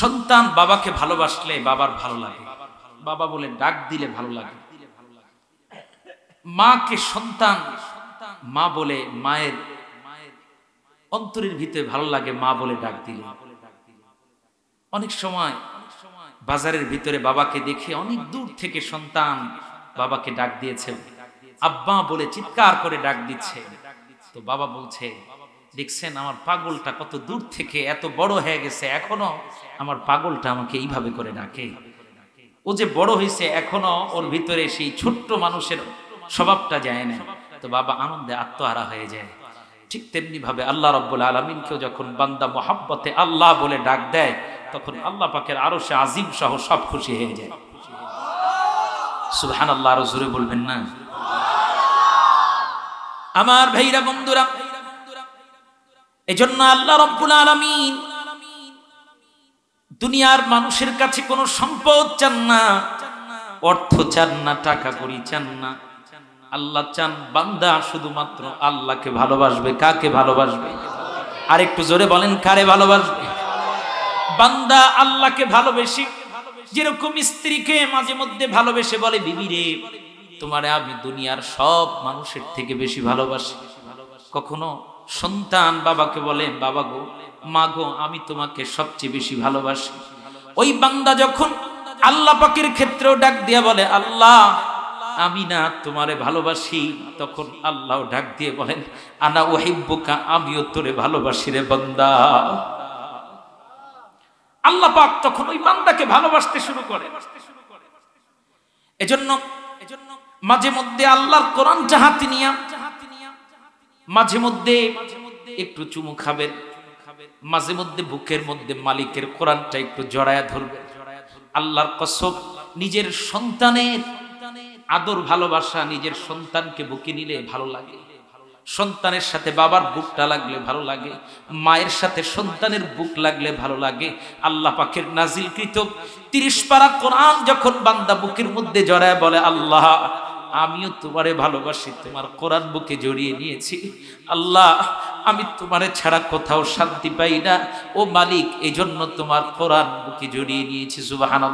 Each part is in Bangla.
সন্তান বাবাকে ভালোবাসলে বাবার ভালো লাগে বাবা বলে ডাক দিলে ভালো লাগে মাকে সন্তান মা বলে মায়ের অন্তরের ভিতরে ভালো লাগে মা বলে ডাক দিলে অনেক সময় বাজারের ভিতরে বাবাকে দেখে অনেক দূর থেকে সন্তান বাবাকে ডাক দিয়েছে আব্বা বলে চিৎকার করে ডাক দিচ্ছে তো বাবা বলছে দেখছেন আমার পাগলটা কত দূর থেকে এত বড় হয়ে গেছে এখনো আমার পাগলটা আমাকে এইভাবে করে ডাকে ও যে বড় হয়েছে এখনো ওর ভিতরে সেই ছোট্ট মানুষের স্বভাবটা যায় না তো বাবা আনন্দে আত্মহারা হয়ে যায় ঠিক তেমনি ভাবে আল্লাহ রব্বুল আলমিনকেও যখন বান্দা মোহাব্বতে আল্লাহ বলে ডাক দেয় তখন আল্লাহ পাকের আরো সে আজিম সহ সব খুশি হয়ে যায় সুহান আল্লাহ আরো জোরে বলবেন না আমার ভাইরা বন্ধুরা এজন্য আল্লাহ রব্বুল আলমিন দুনিয়ার মানুষের কাছে কোনো সম্পদ চান না অর্থ চান না টাকা করি চান না আল্লাহ চান বান্দা শুধুমাত্র আল্লাহকে ভালোবাসবে কাকে ভালোবাসবে আর একটু জোরে বলেন কারে ভালোবাসবে বান্দা আল্লাহকে ভালোবেসে যেরকম স্ত্রীকে মাঝে মধ্যে ভালোবেসে বলে বিবি রে তোমারে আমি দুনিয়ার সব মানুষের থেকে বেশি ভালোবাসি কখনো সন্তান বাবাকে বলে বাবা গো মা গো আমি তোমাকে সবচেয়ে বেশি ভালোবাসি ওই বান্দা যখন আল্লাহ পাকের ক্ষেত্রেও ডাক দিয়া বলে আল্লাহ আমি না তোমারে ভালোবাসি তখন আল্লাহ ডাক দিয়ে বলেন আনা ওহিব্বুকা আমিও তোরে ভালোবাসি রে বান্দা আল্লাহ পাক তখন ওই বান্দাকে ভালোবাসতে শুরু করে এজন্য এজন্য মাঝে মধ্যে আল্লাহর কোরআন জাহাতি নিয়া মাঝে মধ্যে একটু চুমু খাবেন মাঝে মধ্যে বুকের মধ্যে মালিকের কোরআনটা একটু জড়ায়া ধরবে আল্লাহর কসব নিজের সন্তানের আদর ভালোবাসা নিজের সন্তানকে বুকে নিলে ভালো লাগে সন্তানের সাথে বাবার বুকটা লাগলে ভালো লাগে মায়ের সাথে সন্তানের বুক লাগলে ভালো লাগে আল্লাহ পাখের নাজিলকৃত তিরিশ পারা কোরআন যখন বান্দা বুকের মধ্যে জড়ায় বলে আল্লাহ আমিও তোমারে ভালোবাসি তোমার কোরআন বুকে জড়িয়ে নিয়েছি আল্লাহ আমি তোমারে ছাড়া কোথাও শান্তি পাই না ও মালিক এজন্য তোমার কোরআন বুকে জড়িয়ে নিয়েছি সুবাহান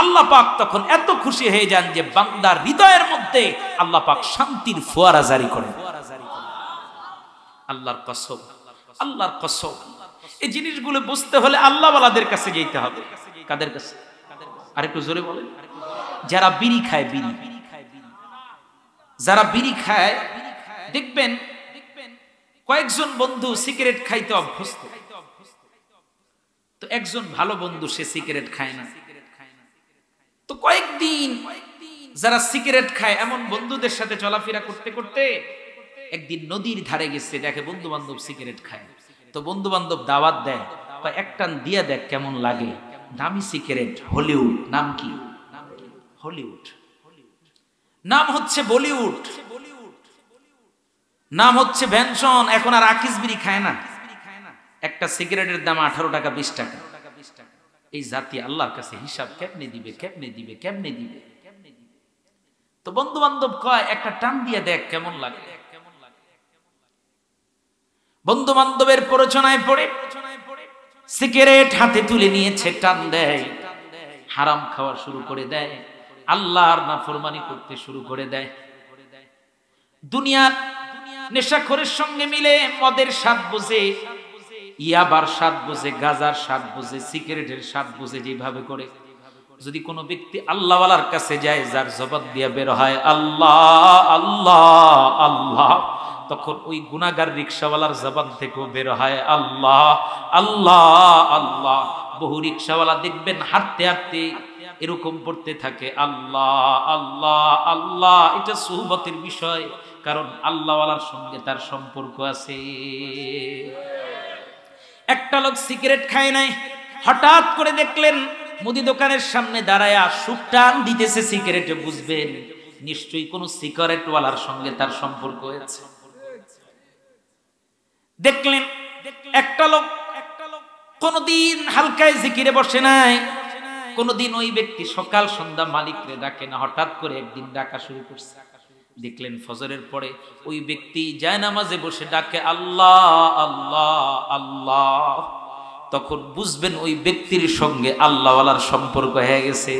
আল্লাহ পাক তখন এত খুশি হয়ে যান যে বান্দার হৃদয়ের মধ্যে আল্লাহ পাক শান্তির ফোয়ারা জারি করে আল্লাহর কসব আল্লাহর কসব এই জিনিসগুলো বুঝতে হলে আল্লাহওয়ালাদের কাছে যেতে হবে কাদের কাছে আরেকটু জোরে বলেন যারা বিড়ি খায় বিড়ি যারা বিড়ি খায় দেখবেন কয়েকজন বন্ধু সিগারেট খাইতে অভ্যস্ত তো একজন ভালো বন্ধু সে সিগারেট খায় না তো কয়েকদিন যারা সিগারেট খায় এমন বন্ধুদের সাথে চলাফেরা করতে করতে একদিন নদীর ধারে গেছে দেখে বন্ধু বান্ধব সিগারেট খায় তো বন্ধু বান্ধব দাওয়াত দেয় বা একটান দিয়ে দেখ কেমন লাগে দামি সিগারেট হলিউড নাম কি হলিউড নাম হচ্ছে বলিউড নাম হচ্ছে ভ্যানসন এখন আর আকিস বিড়ি খায় না একটা সিগারেটের দাম আঠারো টাকা বিশ টাকা এই জাতি আল্লাহর কাছে হিসাব কেমনে দিবে কেমনে দিবে কেমনে দিবে তো বন্ধু বান্ধব কয় একটা টান দিয়ে দেখ কেমন লাগে বন্ধু বান্ধবের প্রচনায় পড়ে সিগারেট হাতে তুলে নিয়েছে টান দেয় হারাম খাওয়া শুরু করে দেয় আল্লাহর নাফরমানি করতে শুরু করে দেয় দুনিয়ার নেশাখোরের সঙ্গে মিলে মদের স্বাদ বোঝে ইয়াবার স্বাদ বোঝে গাজার স্বাদ বোঝে সিগারেটের স্বাদ বোঝে যেভাবে করে যদি কোনো ব্যক্তি আল্লাহওয়ালার কাছে যায় যার জবাব দিয়া বের হয় আল্লাহ আল্লাহ আল্লাহ তখন ওই গুণাগার রিক্সাওয়ালার জবান থেকেও বের হয় আল্লাহ আল্লাহ আল্লাহ বহু রিক্সাওয়ালা দেখবেন হাঁটতে হাঁটতে এরকম পড়তে থাকে আল্লাহ আল্লাহ আল্লাহ এটা সুহবতের বিষয় কারণ আল্লাহওয়ালার সঙ্গে তার সম্পর্ক আছে একটা লোক সিগারেট খায় নাই হঠাৎ করে দেখলেন মুদি দোকানের সামনে দাঁড়ায়া টান দিতেছে সিগারেটে বুঝবেন নিশ্চয়ই কোনো সিগারেটওয়ালার সঙ্গে তার সম্পর্ক হয়েছে দেখলেন একটা লোক কোনদিন হালকায় জিকিরে বসে নাই কোনোদিন ওই ব্যক্তি সকাল সন্ধ্যা মালিককে ডাকে না হঠাৎ করে একদিন ডাকা শুরু করছে দেখলেন ফজরের পরে ওই ব্যক্তি যায় নামাজে বসে ডাকে আল্লাহ আল্লাহ আল্লাহ তখন বুঝবেন ওই ব্যক্তির সঙ্গে আল্লাহওয়ালার সম্পর্ক হয়ে গেছে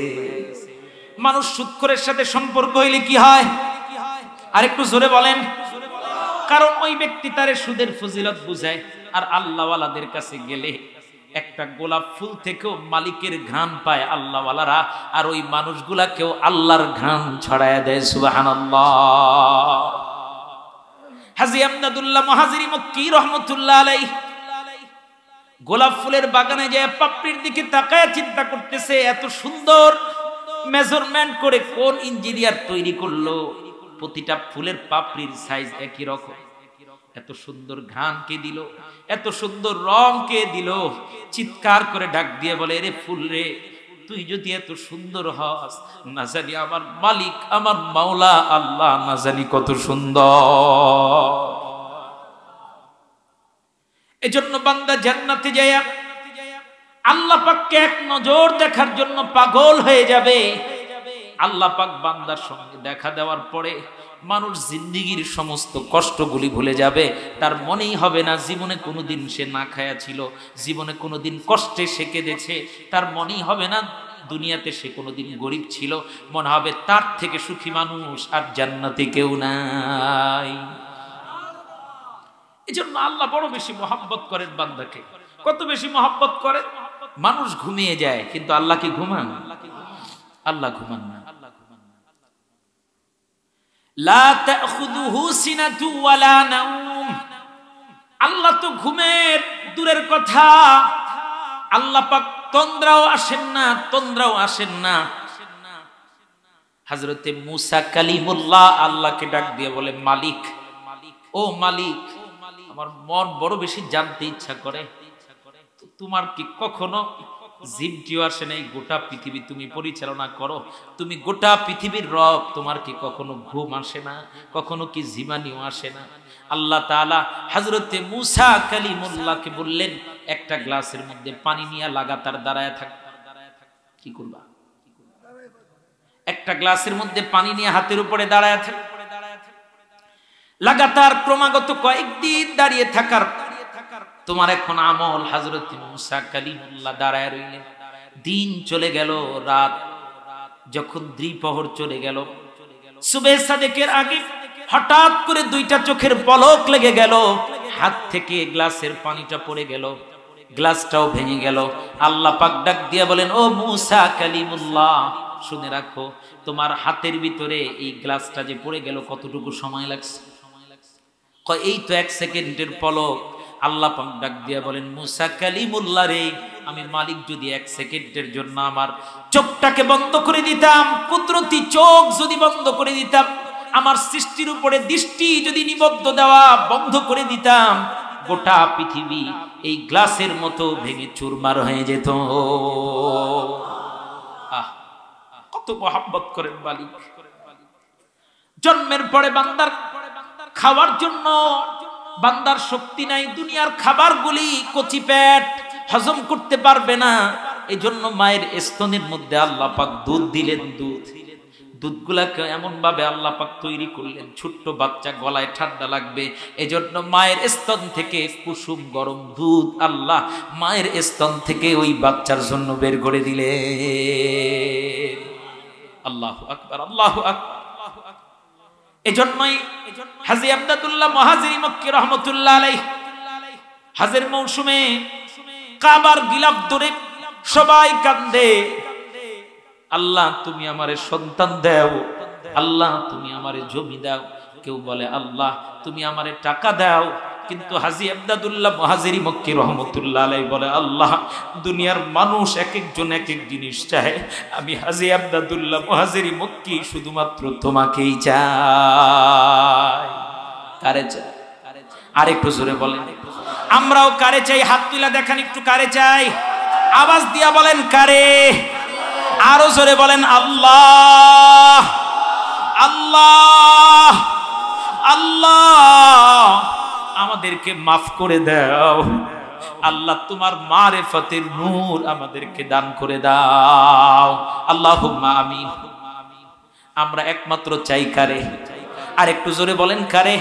মানুষ শুক্রের সাথে সম্পর্ক হইলে কি হয় আর একটু জোরে বলেন কারণ ওই ব্যক্তি তারে সুদের ফজিলত বুঝায় আর আল্লাহওয়ালাদের কাছে গেলে একটা গোলাপ ফুল থেকেও মালিকের ঘ্রাণ পায় আল্লাহওয়ালারা আর ওই মানুষগুলাকেও আল্লাহর ঘ্রাণ ছড়ায় দেয় সুবাহান হাজি আমদাদুল্লাহ মহাজিরি মক্কি রহমতুল্লাহ আলাই গোলাপ ফুলের বাগানে যায় পাপড়ির দিকে তাকায় চিন্তা করতেছে এত সুন্দর মেজারমেন্ট করে কোন ইঞ্জিনিয়ার তৈরি করলো প্রতিটা ফুলের পাপড়ির সাইজ একই রকম এত সুন্দর ঘ্রাণ কে দিল এত সুন্দর রং কে দিল চিৎকার করে ডাক দিয়ে বলে রে ফুল রে তুই যদি এত সুন্দর হস না জানি আমার মালিক আমার মাওলা আল্লাহ না জানি কত সুন্দর এজন্য বান্দা জান্নাতে যায় আল্লাহ পাককে এক নজর দেখার জন্য পাগল হয়ে যাবে আল্লাহ পাক বান্দার সঙ্গে দেখা দেওয়ার পরে মানুষ জিন্দিগির সমস্ত কষ্টগুলি ভুলে যাবে তার মনেই হবে না জীবনে কোনো দিন সে না খায়া ছিল জীবনে কোনো দিন কষ্টে সে কেঁদেছে তার মনেই হবে না দুনিয়াতে সে দিন গরিব ছিল মনে হবে তার থেকে সুখী মানুষ আর জান্নাতে কেউ নাই এই জন্য আল্লাহ বড় বেশি মোহাব্বত করেন বান্দাকে কত বেশি মোহাব্বত করেন মানুষ ঘুমিয়ে যায় কিন্তু আল্লাহকে ঘুমান আল্লাহ ঘুমান না আল্লাহ তো ঘুমের দূরের কথা আল্লাহ পাক তন্দ্রাও আসেন না তন্দ্রাও আসেন না হাজরতে মুসা কালিমুল্লাহ আল্লাহকে ডাক দিয়ে বলে মালিক ও মালিক আমার মন বড় বেশি জানতে ইচ্ছা করে তোমার কি কখনো জিও আসে নেই গোটা পৃথিবী তুমি পরিচালনা করো তুমি গোটা পৃথিবীর রব তোমার কি কখনো ঘুম আসে না কখনো কি জিমানিও আসে না আল্লাহ তালা হাজরতে মুসা মোল্লাকে বললেন একটা গ্লাসের মধ্যে পানি নিয়ে লাগাতার দাঁড়ায় থাক কি করবা একটা গ্লাসের মধ্যে পানি নিয়ে হাতের উপরে দাঁড়ায় থাক লাগাতার ক্রমাগত কয়েকদিন দাঁড়িয়ে থাকার তোমার এখন আমল হাজরত মুসা কালিমুল্লাহ দাঁড়ায় রইলে দিন চলে গেল রাত যখন দ্বিপহর চলে গেল সুবে সাদেকের আগে হঠাৎ করে দুইটা চোখের পলক লেগে গেল হাত থেকে গ্লাসের পানিটা পড়ে গেল গ্লাসটাও ভেঙে গেল আল্লাহ পাক ডাক দিয়ে বলেন ও মুসা কালিমুল্লাহ শুনে রাখো তোমার হাতের ভিতরে এই গ্লাসটা যে পড়ে গেল কতটুকু সময় লাগছে এই তো এক সেকেন্ডের পলক আল্লাহ পাক ডাক দিয়া বলেন মুসা কালিমুল্লাহ রে আমি মালিক যদি এক সেকেন্ডের জন্য আমার চোখটাকে বন্ধ করে দিতাম কুদরতি চোখ যদি বন্ধ করে দিতাম আমার সৃষ্টির উপরে দৃষ্টি যদি নিবদ্ধ দেওয়া বন্ধ করে দিতাম গোটা পৃথিবী এই গ্লাসের মতো ভেঙে চুরমার হয়ে যেত কত মহাব্বত করেন মালিক জন্মের পরে বান্দার খাওয়ার জন্য বান্দার শক্তি নাই দুনিয়ার খাবারগুলি কচি পেট হজম করতে পারবে না এই জন্য মায়ের স্তনের মধ্যে আল্লাহ দুধ দিলেন দুধ দুধগুলাকে এমন ভাবে আল্লাহ পাক তৈরি করলেন ছোট্ট বাচ্চা গলায় ঠান্ডা লাগবে এজন্য মায়ের স্তন থেকে কুসুম গরম দুধ আল্লাহ মায়ের স্তন থেকে ওই বাচ্চার জন্য বের করে দিলে আল্লাহ আকবার আল্লাহ আকবার এজন্যই হাজি আবদাদুল্লাহ মহাজির মক্কি রহমতুল্লাহ আলাই হাজির মৌসুমে কাবার গিলাপ দূরে সবাই কান্দে আল্লাহ তুমি আমারে সন্তান দাও আল্লাহ তুমি আমারে জমি দাও কেউ বলে আল্লাহ তুমি আমারে টাকা দাও কিন্তু হাজি আবদাদুল্লাহ মহাজিরি মক্কি রহমতুল্লাহ আলাই বলে আল্লাহ দুনিয়ার মানুষ এক একজন এক এক জিনিস চায় আমি হাজি আবদাদুল্লাহ মহাজিরি মক্কি শুধুমাত্র তোমাকেই চাই কারে চাই আর একটু জোরে বলেন আমরাও কারে চাই হাত তুলা দেখান একটু কারে চাই আওয়াজ দিয়া বলেন কারে আরো জোরে বলেন আল্লাহ আল্লাহ আল্লাহ আমাদেরকে মাফ করে দাও আল্লাহ তোমার মারে ফতের নূর আমাদেরকে দান করে দাও আল্লাহ আমি আমরা একমাত্র চাই কারে আর একটু জোরে বলেন কারে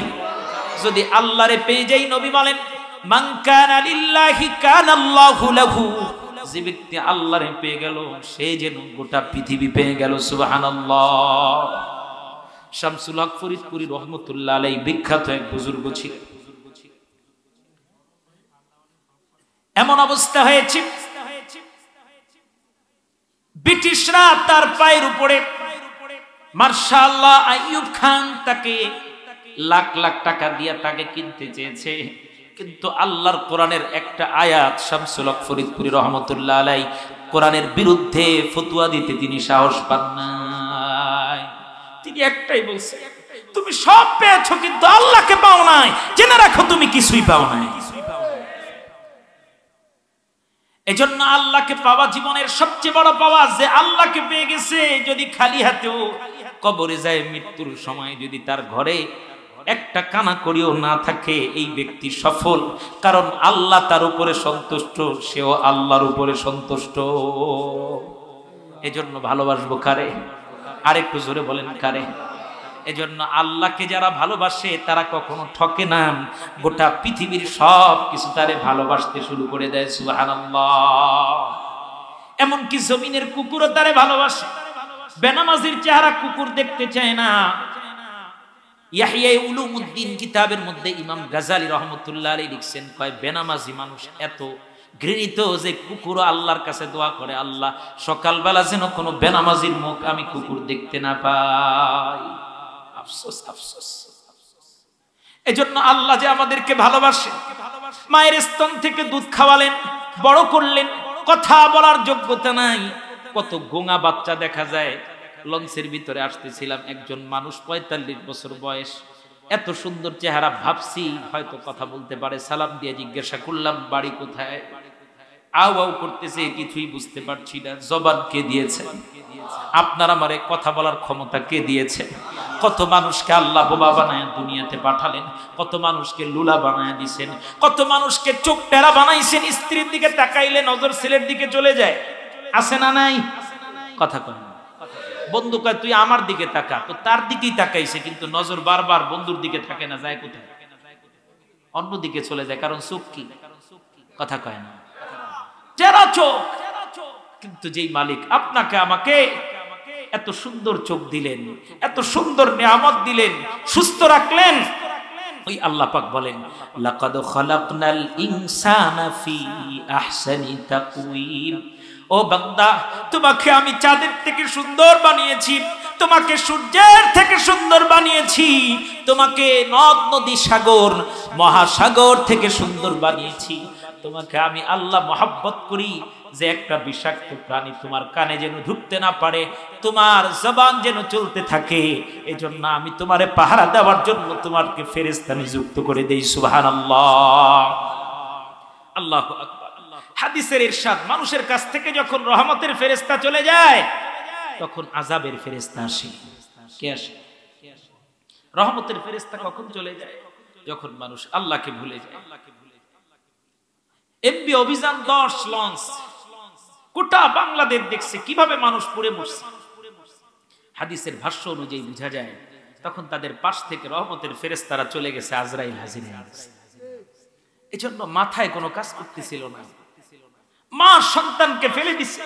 যদি আল্লাহরে পেয়ে যাই নবী বলেন যে ব্যক্তি আল্লাহরে পেয়ে গেল সে যেন গোটা পৃথিবী পেয়ে গেল সুবাহান শামসুল হক ফরিদপুরি রহমতুল্লাহ আলাই বিখ্যাত এক বুজুর্গ ছিলেন এমন অবস্থা হয়েছে ব্রিটিশরা তার পায়ের উপরে খান তাকে লাখ লাখ টাকা দিয়ে তাকে কিনতে চেয়েছে কিন্তু আল্লাহর কোরআনের একটা আয়াত ফরিদপুরি রহমতুল্লাহ আলাই কোরআনের বিরুদ্ধে ফতুয়া দিতে তিনি সাহস পান নাই তিনি একটাই বলছে তুমি সব পেয়েছো কিন্তু আল্লাহকে পাও নাই জেনে রাখো তুমি কিছুই পাও নাই এজন্য আল্লাহকে পাওয়া জীবনের সবচেয়ে বড় পাওয়া যে আল্লাহকে পেয়ে গেছে যদি খালি হাতেও কবরে যায় মৃত্যুর সময় যদি তার ঘরে একটা কানা করিও না থাকে এই ব্যক্তি সফল কারণ আল্লাহ তার উপরে সন্তুষ্ট সেও আল্লাহর উপরে সন্তুষ্ট এজন্য ভালোবাসবো কারে আরেকটু জোরে বলেন কারে এজন্য আল্লাহকে যারা ভালোবাসে তারা কখনো ঠকে না গোটা পৃথিবীর সব কিছু তারে ভালোবাসতে শুরু করে দেয় সুবহানাল্লাহ এমনকি জমিনের কুকুরও তারে ভালোবাসে বেনামাজির চেহারা কুকুর দেখতে চায় না ইয়াহিয়া কিতাবের মধ্যে ইমাম গাজালি রহমতুল্লাহ আলী লিখছেন কয় বেনামাজি মানুষ এত ঘৃণিত যে কুকুর আল্লাহর কাছে দোয়া করে আল্লাহ সকালবেলা যেন কোনো বেনামাজির মুখ আমি কুকুর দেখতে না পাই আফসোস আফসোস এজন্য আল্লাহ যে আমাদেরকে ভালোবাসে মায়ের স্তন থেকে দুধ খাওয়ালেন বড় করলেন কথা বলার যোগ্যতা নাই কত গোঙা বাচ্চা দেখা যায় লঞ্চের ভিতরে আসতেছিলাম একজন মানুষ পঁয়তাল্লিশ বছর বয়স এত সুন্দর চেহারা ভাবছি হয়তো কথা বলতে পারে সালাম দিয়ে জিজ্ঞাসা করলাম বাড়ি কোথায় আউ আউ করতেছে কিছুই বুঝতে পারছি না জবান কে দিয়েছে আপনার আমারে কথা বলার ক্ষমতা কে দিয়েছে কত মানুষকে আল্লাহ বোবা বানায় দুনিয়াতে পাঠালেন কত মানুষকে লুলা বানায় দিছেন কত মানুষকে চোখ টেরা বানাইছেন স্ত্রীর দিকে তাকাইলে নজর ছেলের দিকে চলে যায় আছে না নাই কথা কয় বন্ধু কয় তুই আমার দিকে তাকা তো তার দিকেই তাকাইছে কিন্তু নজর বারবার বন্ধুর দিকে থাকে না যায় কোথায় অন্য দিকে চলে যায় কারণ চোখ কি কথা কয় না চেরা চোখ কিন্তু যেই মালিক আপনাকে আমাকে এত সুন্দর চোখ দিলেন এত সুন্দর নিয়ামত দিলেন সুস্থ রাখলেন ওই আল্লাহ পাক বলেন লাকাদ খালাকনাল ইনসানা ফি আহসানি তাকওয়িম ও বান্দা তোমাকে আমি চাঁদের থেকে সুন্দর বানিয়েছি তোমাকে সূর্যের থেকে সুন্দর বানিয়েছি তোমাকে নদ নদী সাগর মহাসাগর থেকে সুন্দর বানিয়েছি তোমাকে আমি আল্লাহ মহাব্বত করি যে একটা বিষাক্ত প্রাণী তোমার কানে যেন ঢুকতে না পারে তোমার জবান যেন চলতে থাকে এই জন্য আমি তোমারে পাহারা দেওয়ার জন্য তোমারকে ফেরেস্তা নিযুক্ত করে দেই সুহান আল্লাহ আল্লাহ হাদিসের ইরশাদ মানুষের কাছ থেকে যখন রহমতের ফেরেস্তা চলে যায় তখন আজাবের ফেরেস্তা আসে কে আসে রহমতের ফেরেস্তা কখন চলে যায় যখন মানুষ আল্লাহকে ভুলে যায় এমবি অভিযান দশ লঞ্চ গোটা বাংলাদেশ দেখছে কিভাবে মানুষ পড়ে মরছে হাদিসের ভাষ্য অনুযায়ী বুঝা যায় তখন তাদের পাশ থেকে রহমতের ফেরেস তারা চলে গেছে আজরাইল হাজির এজন্য মাথায় কোনো কাজ করতেছিল না মা সন্তানকে ফেলে দিচ্ছে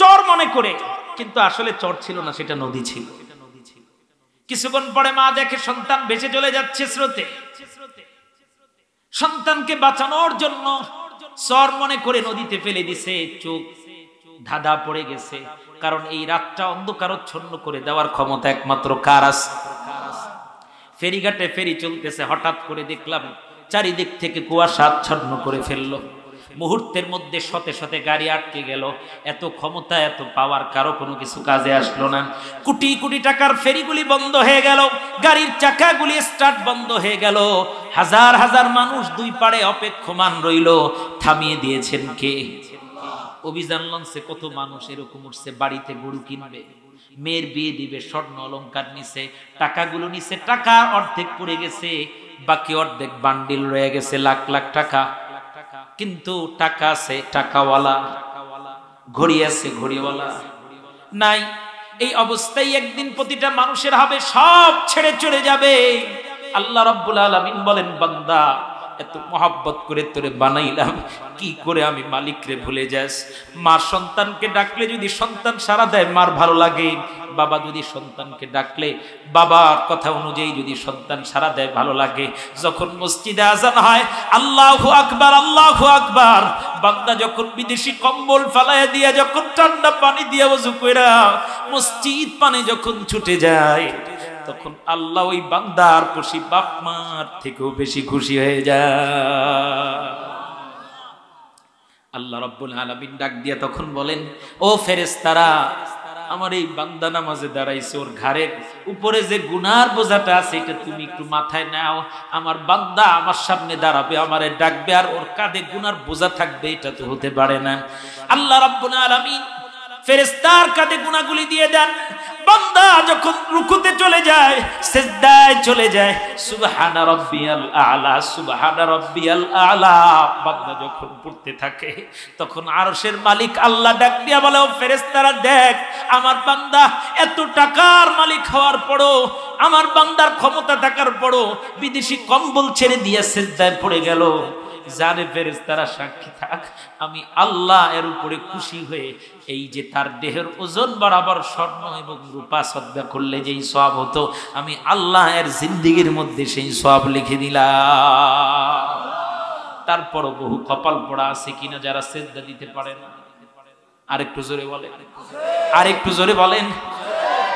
চর মনে করে কিন্তু আসলে চর ছিল না সেটা নদী ছিল কিছুক্ষণ পরে মা দেখে সন্তান বেঁচে চলে যাচ্ছে স্রোতে সন্তানকে বাঁচানোর জন্য সর মনে করে নদীতে ফেলে দিছে চোখ ধাঁধা পড়ে গেছে কারণ এই রাতটা অন্ধকারচ্ছন্ন করে দেওয়ার ক্ষমতা একমাত্র কার আছে ফেরিঘাটে ফেরি চলতেছে হঠাৎ করে দেখলাম চারিদিক থেকে কুয়াশা আচ্ছন্ন করে ফেললো মুহূর্তের মধ্যে সতে সতে গাড়ি আটকে গেল এত ক্ষমতা এত পাওয়ার কারো কোনো কিছু কাজে আসলো না কোটি কোটি টাকার ফেরিগুলি বন্ধ হয়ে গেল গাড়ির চাকাগুলি স্টার্ট বন্ধ হয়ে গেল হাজার হাজার মানুষ দুই পাড়ে অপেক্ষমান রইল থামিয়ে দিয়েছেন কে অভিযান লঞ্চে কত মানুষ এরকম উঠছে বাড়িতে গরু কিনবে মেয়ের বিয়ে দিবে স্বর্ণ অলঙ্কার নিছে টাকাগুলো নিছে টাকা অর্ধেক পড়ে গেছে বাকি অর্ধেক বান্ডিল রয়ে গেছে লাখ লাখ টাকা কিন্তু টাকা আছে টাকাওয়ালা ঘড়ি আছে ঘড়িওয়ালা নাই এই অবস্থায় একদিন প্রতিটা মানুষের হবে সব ছেড়ে চলে যাবে আল্লাহ রব্বুল আলমিন বলেন বন্দা এত মহাব্বত করে তোরে বানাইলাম কি করে আমি মালিকরে ভুলে যাস মা সন্তানকে ডাকলে যদি সন্তান সারা দেয় মার ভালো লাগে বাবা যদি সন্তানকে ডাকলে বাবার কথা অনুযায়ী যদি সন্তান সারা দেয় ভালো লাগে যখন মসজিদে আজান হয় আল্লাহ আকবার আল্লাহ আকবার বান্দা যখন বিদেশি কম্বল ফালাইয়া দিয়া যখন ঠান্ডা পানি দিয়া উজু কইরা মসজিদ পানে যখন ছুটে যায় তখন আল্লাহ ওই বান্দার পশি বাপ মার থেকেও বেশি খুশি হয়ে যায় আল্লাহ রব্বুল আলমিন ডাক দিয়ে তখন বলেন ও ফেরেস্তারা আমার এই বান্দা নামাজে দাঁড়াইছে ওর ঘাড়ের উপরে যে গুনার বোঝাটা আছে এটা তুমি একটু মাথায় নাও আমার বান্দা আমার সামনে দাঁড়াবে আমার ডাকবে আর ওর কাঁধে গুনার বোঝা থাকবে এটা তো হতে পারে না আল্লাহ রব্বুল আলমিন ফেরেস্তার কাঁধে গুণাগুলি দিয়ে দেন বান্দা যখন রুকুতে চলে যায় সেজদায় চলে যায় সুবহানা রব্বিয়াল আলা সুবহানা রব্বিয়াল আলা বান্দা যখন পড়তে থাকে তখন আরশের মালিক আল্লাহ ডাক দিয়া বলে ও ফেরেস্তারা দেখ আমার বান্দা এত টাকার মালিক হওয়ার পরও আমার বান্দার ক্ষমতা থাকার পরও বিদেশি কম্বল ছেড়ে দিয়ে সেজদায় পড়ে গেল যারে ফেরেস তারা সাক্ষী থাক আমি আল্লাহ এর উপরে খুশি হয়ে এই যে তার দেহের ওজন বরাবর স্বর্ণ এবং রূপা শ্রদ্ধা করলে যেই সব হতো আমি আল্লাহ এর জিন্দিগির মধ্যে সেই সব লিখে দিলাম তারপরও বহু কপাল পড়া আছে কিনা যারা শ্রদ্ধা দিতে পারে না আরেকটু জোরে বলেন আরেকটু জোরে বলেন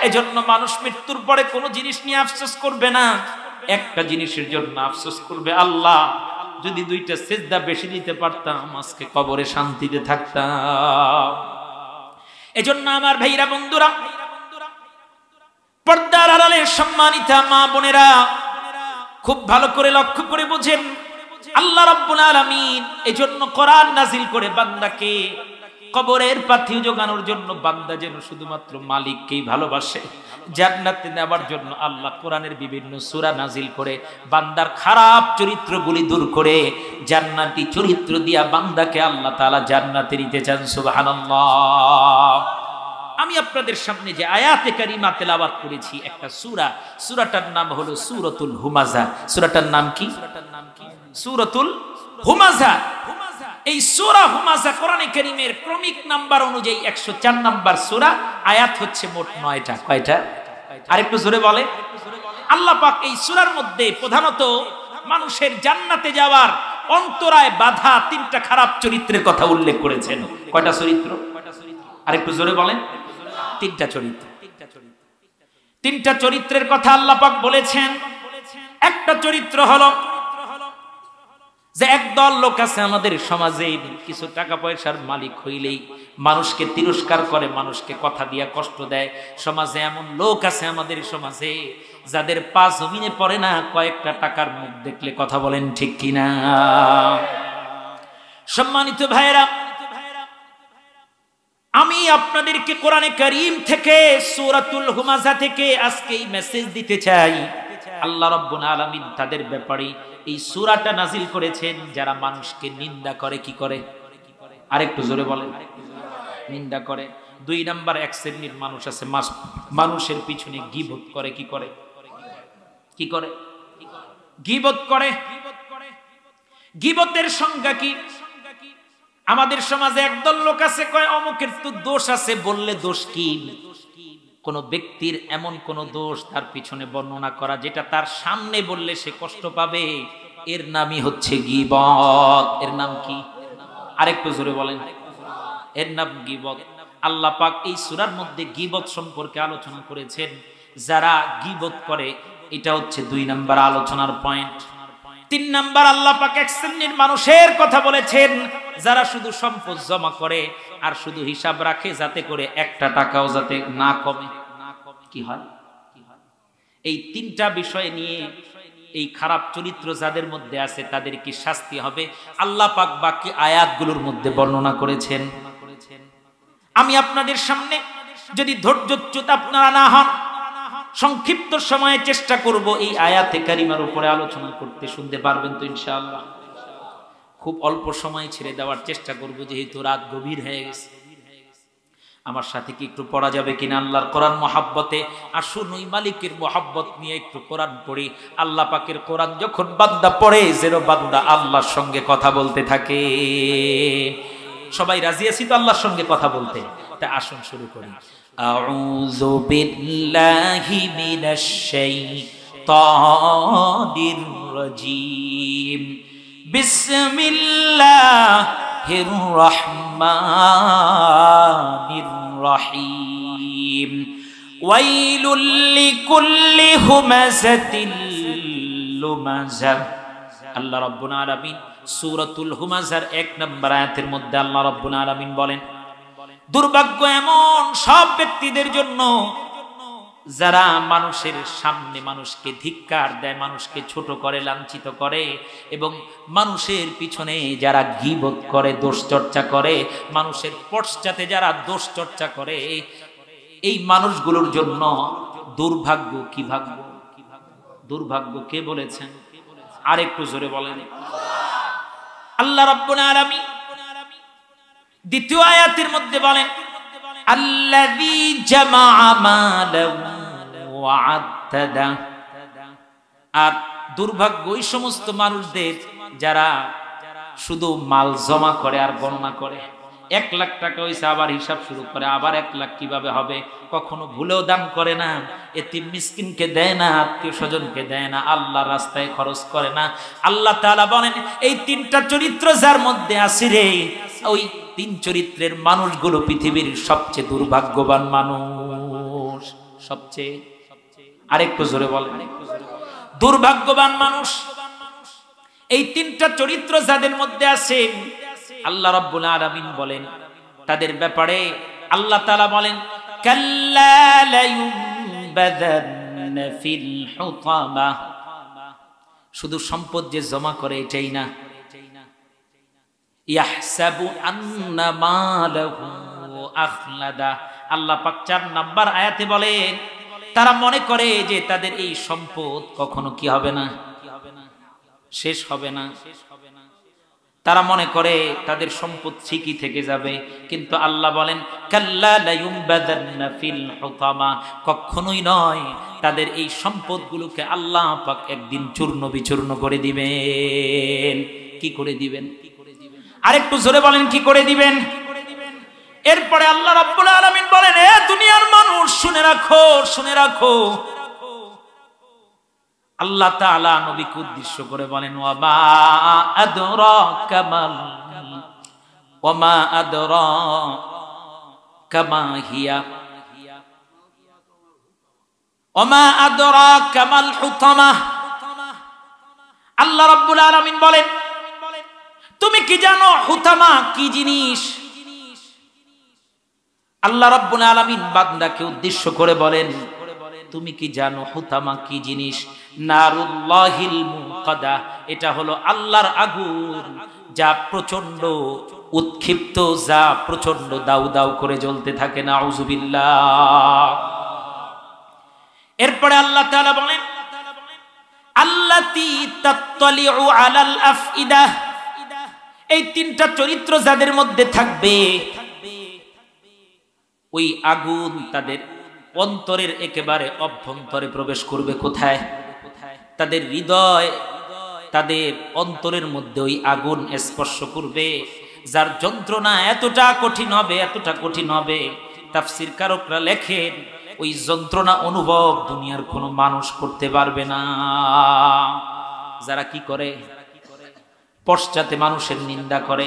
এজন্য মানুষ মৃত্যুর পরে কোনো জিনিস নিয়ে আফসোস করবে না একটা জিনিসের জন্য আফসোস করবে আল্লাহ যদি দুইটা সেজদা বেশি দিতে পারতাম আজকে কবরে শান্তিতে থাকতাম এজন্য আমার ভাইরা বন্ধুরা পর্দার আড়ালে সম্মানিতা মা বোনেরা খুব ভালো করে লক্ষ্য করে বুঝেন আল্লাহ রব্বুল আলামিন এজন্য কোরআন নাজিল করে বান্দাকে কবরের পাথিও জোগানোর জন্য বান্দা যেন শুধুমাত্র মালিককেই ভালোবাসে জান্নাতে নেওয়ার জন্য আল্লাহ কোরআনের বিভিন্ন সুরা নাজিল করে বান্দার খারাপ চরিত্রগুলি দূর করে জান্নাতি চরিত্র দিয়া বান্দাকে আল্লাহ তালা জান্নাতে নিতে চান সুবহানাল্লাহ আমি আপনাদের সামনে যে আয়াতে কারিমা তেলাবাত করেছি একটা সুরা সুরাটার নাম হলো সুরতুল হুমাজা সুরাটার নাম কি সুরতুল হুমাজা এই সুরা হুমাজা কোরআনে করিমের ক্রমিক নাম্বার অনুযায়ী একশো চার নাম্বার সুরা আয়াত হচ্ছে মোট নয়টা কয়টা আরেকটু জোরে বলে আল্লাহ পাক এই সুরার মধ্যে প্রধানত মানুষের জান্নাতে যাওয়ার অন্তরায় বাধা তিনটা খারাপ চরিত্রের কথা উল্লেখ করেছেন কয়টা চরিত্র আরেকটু জোরে বলেন তিনটা চরিত্র তিনটা চরিত্রের কথা আল্লাহ পাক বলেছেন একটা চরিত্র হলো যে একদল লোক আছে আমাদের সমাজে কিছু টাকা পয়সার মালিক হইলেই মানুষকে তিরস্কার করে মানুষকে কথা দিয়া কষ্ট দেয় সমাজে এমন লোক আছে আমাদের সমাজে যাদের পা জমিনে পড়ে না কয়েকটা টাকার মুখ দেখলে কথা বলেন ঠিক কিনা সম্মানিত ভাইরা আমি আপনাদেরকে কোরআনে করিম থেকে সুরাতুল হুমাজা থেকে আজকে এই মেসেজ দিতে চাই আল্লাহ রব্বুল আলমিন তাদের ব্যাপারে এই সুরাটা নাজিল করেছেন যারা মানুষকে নিন্দা করে কি করে আরেকটু জোরে বলে নিন্দা করে দুই নাম্বার এক শ্রেণীর মানুষ আছে মানুষের পিছনে গিবত করে কি করে কি করে গিবত করে গিবতের সংজ্ঞা কি আমাদের সমাজে একদল লোক আছে কয় অমুকের তো দোষ আছে বললে দোষ কি কোনো ব্যক্তির এমন কোন দোষ তার পিছনে বর্ণনা করা যেটা তার সামনে বললে সে কষ্ট পাবে এর নামই হচ্ছে গিবত এর নাম কি আরেকটু জোরে বলেন এর নাম গিবত আল্লাহ পাক এই সুরার মধ্যে গিবত সম্পর্কে আলোচনা করেছেন যারা গিবত করে এটা হচ্ছে দুই নাম্বার আলোচনার পয়েন্ট তিন নাম্বার আল্লাহ পাক এক শ্রেণীর মানুষের কথা বলেছেন যারা শুধু সম্পদ জমা করে আর শুধু হিসাব রাখে যাতে করে একটা টাকাও যাতে না কমে কি হয় এই তিনটা বিষয় নিয়ে এই খারাপ চরিত্র যাদের মধ্যে আছে তাদের কি শাস্তি হবে আল্লাহ পাক বাকি আয়াতগুলোর মধ্যে বর্ণনা করেছেন আমি আপনাদের সামনে যদি ধৈর্যচ্যুত আপনারা না হন সংক্ষিপ্ত সময়ে চেষ্টা করব এই আয়াতে কারিমার উপরে আলোচনা করতে শুনতে পারবেন তো ইনশাআল্লাহ খুব অল্প সময় ছেড়ে দেওয়ার চেষ্টা করব যেহেতু রাত গভীর হয়ে গেছে আমার সাথে কি একটু পড়া যাবে কিনা আল্লাহর কোরআন মহাব্বতে আসুন ওই মালিকের মহাব্বত নিয়ে একটু কোরআন পড়ি আল্লাহ পাকের কোরআন যখন বান্দা পড়ে যেন বান্দা আল্লাহর সঙ্গে কথা বলতে থাকে সবাই রাজি আছি তো আল্লাহর সঙ্গে কথা বলতে তা আসুন শুরু করি أعوذ بالله من الشيطان الرجيم বিসমিল্লাহির রহমানির রহিম ওয়াইলুল লিকুল্লি হুমাযাতিল লুমাযা আল্লাহ রাব্বুল আলামিন সূরাতুল হুমাযার এক নম্বর আয়াতের মধ্যে আল্লাহ রাব্বুল আলামিন বলেন দুর্ভাগ্য এমন সব ব্যক্তিদের জন্য যারা মানুষের সামনে মানুষকে ধিক্কার দেয় মানুষকে ছোট করে লাঞ্ছিত করে এবং মানুষের পিছনে যারা গিবত করে দোষ চর্চা করে মানুষের পশ্চাতে যারা দোষ চর্চা করে এই মানুষগুলোর জন্য দুর্ভাগ্য কি ভাগ্য দুর্ভাগ্য কে বলেছেন আর একটু জোরে বলেন আল্লাহ রব্বুল আলামিন দ্বিতীয় আয়াতের মধ্যে বলেন الذي جمع مالا আর দুর্ভাগ্য ওই সমস্ত মানুষদের যারা শুধু মাল জমা করে আর গণনা করে এক লাখ টাকা হয়েছে আবার হিসাব শুরু করে আবার এক লাখ কিভাবে হবে কখনো ভুলেও দান করে না এতে মিসকিনকে দেয় না আত্মীয় স্বজনকে দেয় না আল্লাহ রাস্তায় খরচ করে না আল্লাহ তালা বলেন এই তিনটা চরিত্র যার মধ্যে আসিরে ওই তিন চরিত্রের মানুষগুলো পৃথিবীর সবচেয়ে দুর্ভাগ্যবান মানুষ সবচেয়ে আরেকটু জোরে বলে দুর্ভাগ্যবান মানুষ এই তিনটা চরিত্র যাদের মধ্যে আছে আল্লাহ রাব্বুল আলামিন বলেন তাদের ব্যাপারে আল্লাহ তাআলা বলেন কাল্লা লায়ুবাদান্না ফিল হুতামা শুধু সম্পদ যে জমা করে এটাই না আল্লাহ পাক চার নাম্বার আয়াতে বলেন তারা মনে করে যে তাদের এই সম্পদ কখনো কি হবে না শেষ হবে না তারা মনে করে তাদের সম্পদ ঠিকই থেকে যাবে কিন্তু আল্লাহ বলেন কখনোই নয় তাদের এই সম্পদগুলোকে আল্লাহ পাক একদিন চূর্ণ বিচূর্ণ করে দিবেন কি করে দিবেন আরেকটু জোরে বলেন কি করে দিবেন এরপরে আল্লাহ রাব্বুল আলামিন বলেন এ দুনিয়ার মানুষ শুনে রাখো শুনে রাখো আল্লাহ তাআলা নবীকে উদ্দেশ্য করে বলেন ওয়াবা আদরাকা মাল ওয়ামা আদরাকা কামা হিয়া ওমা আদরা কামাল হুতামা আল্লাহ রাব্বুল আলামিন বলেন তুমি কি জানো হুতামা কি জিনিস আল্লাহ রব্বুল আলামিন বান্দাকে উদ্দেশ্য করে বলেন তুমি কি জানো হুতামা কি জিনিস নারুল্লাহিল মুকাদা এটা হলো আল্লাহর আগুন যা প্রচন্ড উৎক্ষিপ্ত যা প্রচন্ড দাউ দাউ করে জ্বলতে থাকে না আউজুবিল্লাহ এরপরে আল্লাহ তাআলা বলেন আল্লাতি তাত্তালিউ আলাল আফইদা এই তিনটা চরিত্র যাদের মধ্যে থাকবে ওই আগুন তাদের অন্তরের একেবারে অভ্যন্তরে প্রবেশ করবে কোথায় তাদের হৃদয় তাদের অন্তরের মধ্যে ওই আগুন স্পর্শ করবে যার যন্ত্রণা এতটা কঠিন হবে এতটা কঠিন হবে তাফসির কারকরা লেখেন ওই যন্ত্রণা অনুভব দুনিয়ার কোনো মানুষ করতে পারবে না যারা কি করে পশ্চাতে মানুষের নিন্দা করে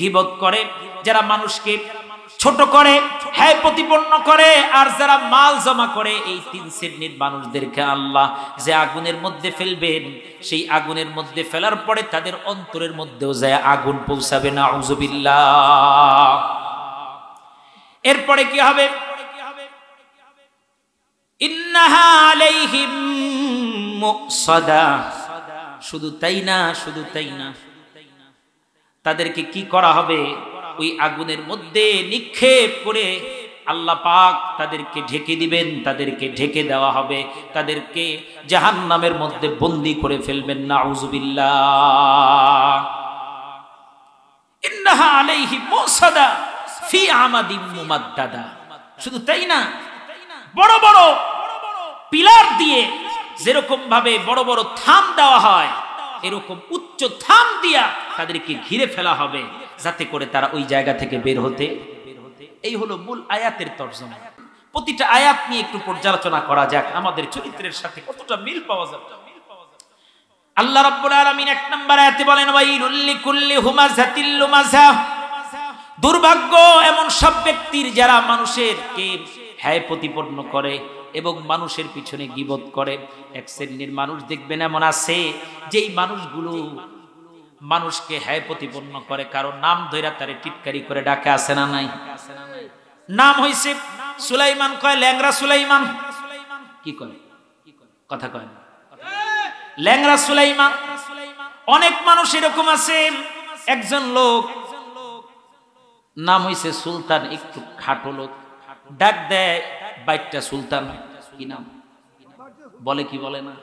গিবত করে যারা মানুষকে ছোট করে হ্যাঁ প্রতিপন্ন করে আর যারা মাল জমা করে এই তিন শ্রেণীর মানুষদেরকে আল্লাহ যে আগুনের মধ্যে ফেলবেন সেই আগুনের মধ্যে ফেলার পরে তাদের অন্তরের মধ্যেও যায় আগুন পৌঁছাবে না আউজবিল্লা এরপরে কি হবে ইন্নাহা আলাইহিম সদা শুধু তাই না শুধু তাই না তাদেরকে কি করা হবে ওই আগুনের মধ্যে নিক্ষেপ করে আল্লাহ পাক তাদেরকে ঢেকে দিবেন তাদেরকে ঢেকে দেওয়া হবে তাদেরকে জাহান নামের মধ্যে বন্দি করে ফেলবেন না উজুবিল্লা শুধু তাই না বড় বড় পিলার দিয়ে যেরকম ভাবে বড় বড় থাম দেওয়া হয় এরকম উচ্চ থাম দিয়া তাদেরকে ঘিরে ফেলা হবে যাতে করে তারা ওই জায়গা থেকে বের হতে এই হলো মূল আয়াতের তর্জমা প্রতিটা আয়াত নিয়ে একটু পর্যালোচনা করা যাক আমাদের চরিত্রের সাথে কতটা মিল পাওয়া যাবে আল্লাহ রাব্বুল আলামিন এক নাম্বার আয়াতে বলেন ওয়াইলুল লিকুল্লি হুমাযাতিল লুমাযা দুর্ভাগ্য এমন সব ব্যক্তির যারা মানুষের কে হ্যায় প্রতিপন্ন করে এবং মানুষের পিছনে গিবত করে এক শ্রেণীর মানুষ দেখবেন এমন আছে যেই মানুষগুলো মানুষকে হ্যায় প্রতিপন্ন করে কারণ নাম ধৈরা তারে টিটকারি করে ডাকে আসে না নাই নাম হইছে সুলাইমান কয় ল্যাংরা সুলাইমান কি কয় কথা কয় ল্যাংরা সুলাইমান অনেক মানুষ এরকম আছে একজন লোক নাম হইছে সুলতান একটু খাটো লোক ডাক দেয় বাইটটা সুলতান কি নাম বলে কি বলে না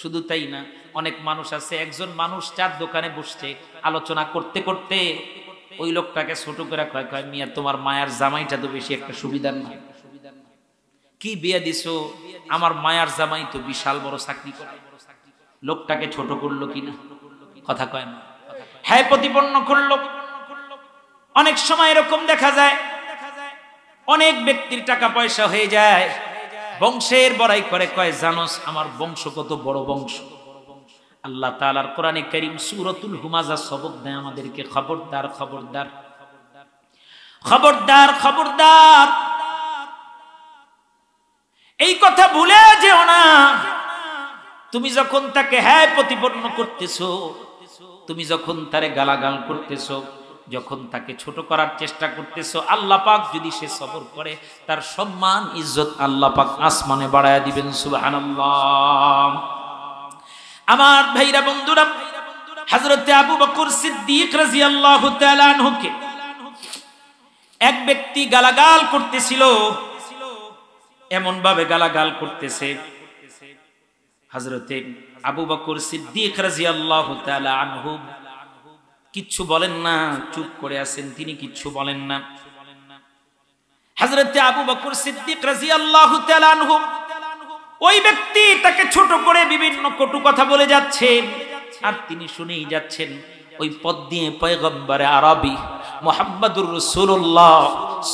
শুধু তাই না অনেক মানুষ আছে একজন মানুষ চার দোকানে বসছে আলোচনা করতে করতে ওই লোকটাকে ছোট করে কয় কয় মিয়া তোমার মায়ার জামাইটা তো বেশি একটা সুবিধা না কি বিয়ে দিছো আমার মায়ার জামাই তো বিশাল বড় চাকরি করে লোকটাকে ছোট করলো কিনা কথা কয় না হ্যাঁ প্রতিপন্ন করলো অনেক সময় এরকম দেখা যায় অনেক ব্যক্তির টাকা পয়সা হয়ে যায় বংশের বড়াই করে কয় জানস আমার বংশ কত বড় বংশ আল্লাহ তালার কোরআনে করিম সুরতুল হুমাজা সবক দেয় আমাদেরকে খবরদার খবরদার খবরদার খবরদার এই কথা ভুলে যেও না তুমি যখন তাকে হ্যাঁ প্রতিপন্ন করতেছো তুমি যখন তারে গালাগাল করতেছ যখন তাকে ছোট করার চেষ্টা করতেছ আল্লাহ পাক যদি সে সবর করে তার সম্মান ইজ্জত আল্লাহ পাক আসমানে বাড়ায় দিবেন সুবহানাল্লাহ আমার ভাইরা বন্ধুরা হযরতে আবু বকর সিদ্দিক রাদিয়াল্লাহু তাআলা আনহুকে এক ব্যক্তি গালাগাল করতেছিল এমন ভাবে গালাগাল করতেছে হযরতে আবু বকর সিদ্দিক রাদিয়াল্লাহু তাআলা আনহু কিচ্ছু বলেন না চুপ করে আছেন তিনি কিচ্ছু বলেন না হাজরতে আবু বকর সিদ্দিক রাজি আল্লাহ ওই ব্যক্তি তাকে ছোট করে বিভিন্ন কটু কথা বলে যাচ্ছেন আর তিনি শুনেই যাচ্ছেন ওই পদ দিয়ে পয়গম্বরে আরবি মোহাম্মদুর রসুল্লাহ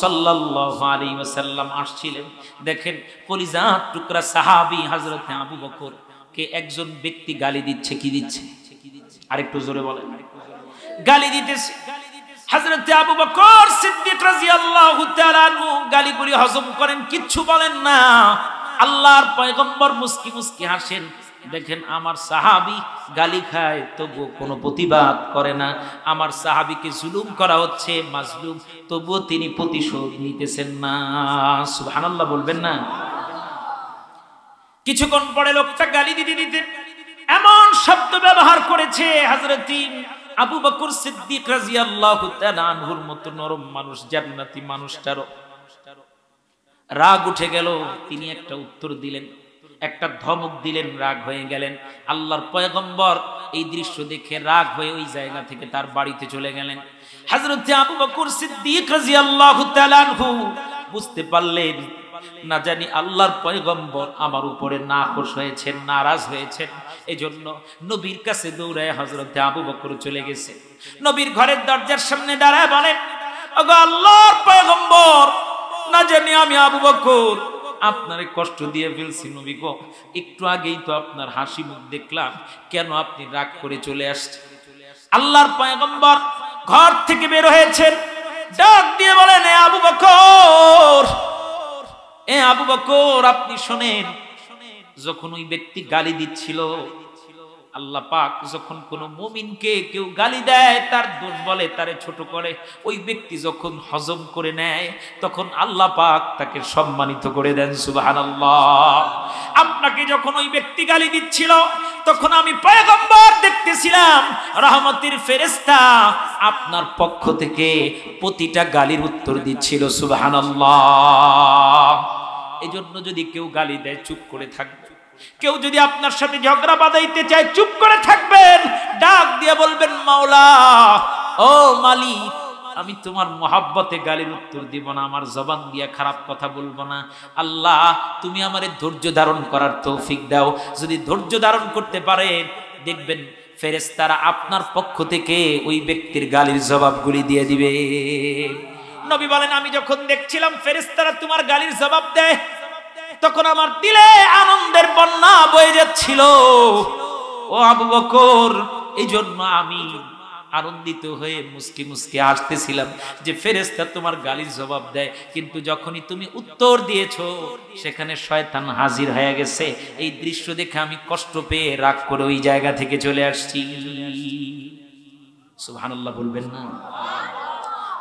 সাল্লাম আসছিলেন দেখেন কলিজা টুকরা সাহাবি হাজরত আবু বকর কে একজন ব্যক্তি গালি দিচ্ছে কি দিচ্ছে আরেকটু জোরে বলেন গালি দিতেছে আবু বকর সিদ্দিক রাদিয়াল্লাহু তাআলা গালিগুলি হজম করেন বলেন না আল্লাহর পয়গম্বর মুস্কি মুস্কি হাসেন দেখেন আমার গালি খায় তবুও কোনো প্রতিবাদ করে না আমার সাহাবিকে জুলুম করা হচ্ছে মাজলুম তবুও তিনি প্রতিশোধ নিতেছেন না সুবহানাল্লাহ বলবেন না কিছুক্ষণ পরে লোকটা গালি দিতে দিতে এমন শব্দ ব্যবহার করেছে হাজরত আবু বকর সিদ্দিক রাজিয়াল্লাহু তাআলা আনহুর মতো নরম মানুষ জান্নাতি মানুষটার রাগ উঠে গেল তিনি একটা উত্তর দিলেন একটা ধমক দিলেন রাগ হয়ে গেলেন আল্লাহর পয়গম্বর এই দৃশ্য দেখে রাগ হয়ে ওই জায়গা থেকে তার বাড়িতে চলে গেলেন হযরত আবু বকর সিদ্দিক রাদিয়াল্লাহু তাআলা আনহু বুঝতে পারলেন না জানি আল্লাহর পয়গম্বর আমার উপরে নাখোশ হয়েছেন নারাজ হয়েছেন এজন্য নবীর কাছে দৌড়ায় হজরতে আবু বকর চলে গেছে নবীর ঘরের দরজার সামনে দাঁড়ায় বলেন আল্লাহর পয়গম্বর না জানি আমি আবু বকর আপনার কষ্ট দিয়ে ফেলছি নবী গো একটু আগেই তো আপনার হাসি মুখ দেখলাম কেন আপনি রাগ করে চলে আসছেন আল্লাহর পয়গম্বর ঘর থেকে বের হয়েছেন ডাক দিয়ে বলেন এ আবু বকর এ আবু বকর আপনি শোনেন যখন ওই ব্যক্তি গালি দিচ্ছিল আল্লাহ পাক যখন কোনো মুমিনকে কেউ গালি দেয় তার দোষ বলে তারে ছোট করে ওই ব্যক্তি যখন হজম করে নেয় তখন আল্লাহ পাক তাকে সম্মানিত করে দেন সুবাহান আপনাকে যখন ওই ব্যক্তি গালি দিচ্ছিল তখন আমি পয়গম্বর দেখতেছিলাম রহমতির ফেরেস্তা আপনার পক্ষ থেকে প্রতিটা গালির উত্তর দিচ্ছিল সুবাহান আল্লাহ এজন্য যদি কেউ গালি দেয় চুপ করে থাকবে কেউ যদি আপনার সাথে ঝগড়া বাঁধাইতে চায় চুপ করে থাকবেন ডাক দিয়ে বলবেন মাওলা ও মালি আমি তোমার মোহাব্বতে গালির উত্তর দিব না আমার জবান দিয়ে খারাপ কথা বলবো না আল্লাহ তুমি আমার ধৈর্য ধারণ করার তৌফিক দাও যদি ধৈর্য ধারণ করতে পারেন দেখবেন ফেরেস্তারা আপনার পক্ষ থেকে ওই ব্যক্তির গালির জবাবগুলি দিয়ে দিবে নবী বলেন আমি যখন দেখছিলাম ফেরেস্তারা তোমার গালির জবাব দেয় তখন আমার দিলে আনন্দের বন্যা বয়ে যাচ্ছিল ও আবু বকর এই জন্য আমি আনন্দিত হয়ে মুসকি মুসকি আসতেছিলাম যে ফেরেস্তা তোমার গালির জবাব দেয় কিন্তু যখনই তুমি উত্তর দিয়েছ সেখানে শয়তান হাজির হয়ে গেছে এই দৃশ্য দেখে আমি কষ্ট পেয়ে রাগ করে ওই জায়গা থেকে চলে আসছি সুহানুল্লাহ বলবেন না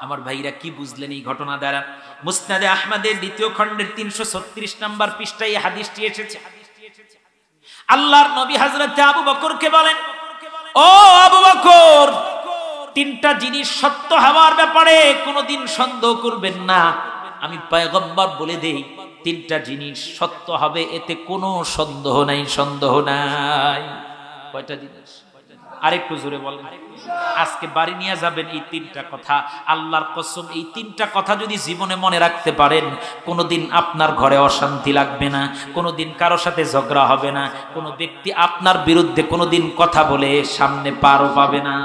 আমার ভাইরা কি বুঝলেন এই ঘটনা দ্বারা মুসনাদে আহমদের দ্বিতীয় খণ্ডের তিনশো ছত্রিশ নম্বর পৃষ্ঠায় হাদিসটি এসেছে আল্লাহর নবী হাজরত আবু বকরকে বলেন ও আবু বকর তিনটা জিনিস সত্য হওয়ার ব্যাপারে কোনোদিন সন্দেহ করবেন না আমি পয়গম্বর বলে দেই তিনটা জিনিস সত্য হবে এতে কোনো সন্দেহ নাই সন্দেহ নাই কয়টা জিনিস আরেকটু জোরে বলেন আজকে বাড়ি নিয়ে যাবেন এই তিনটা কথা আল্লাহর কসম এই তিনটা কথা যদি জীবনে মনে রাখতে পারেন কোনোদিন আপনার ঘরে অশান্তি লাগবে না কোনোদিন কারো সাথে ঝগড়া হবে না কোনো ব্যক্তি আপনার বিরুদ্ধে কোনোদিন কথা বলে সামনে পারও পাবে না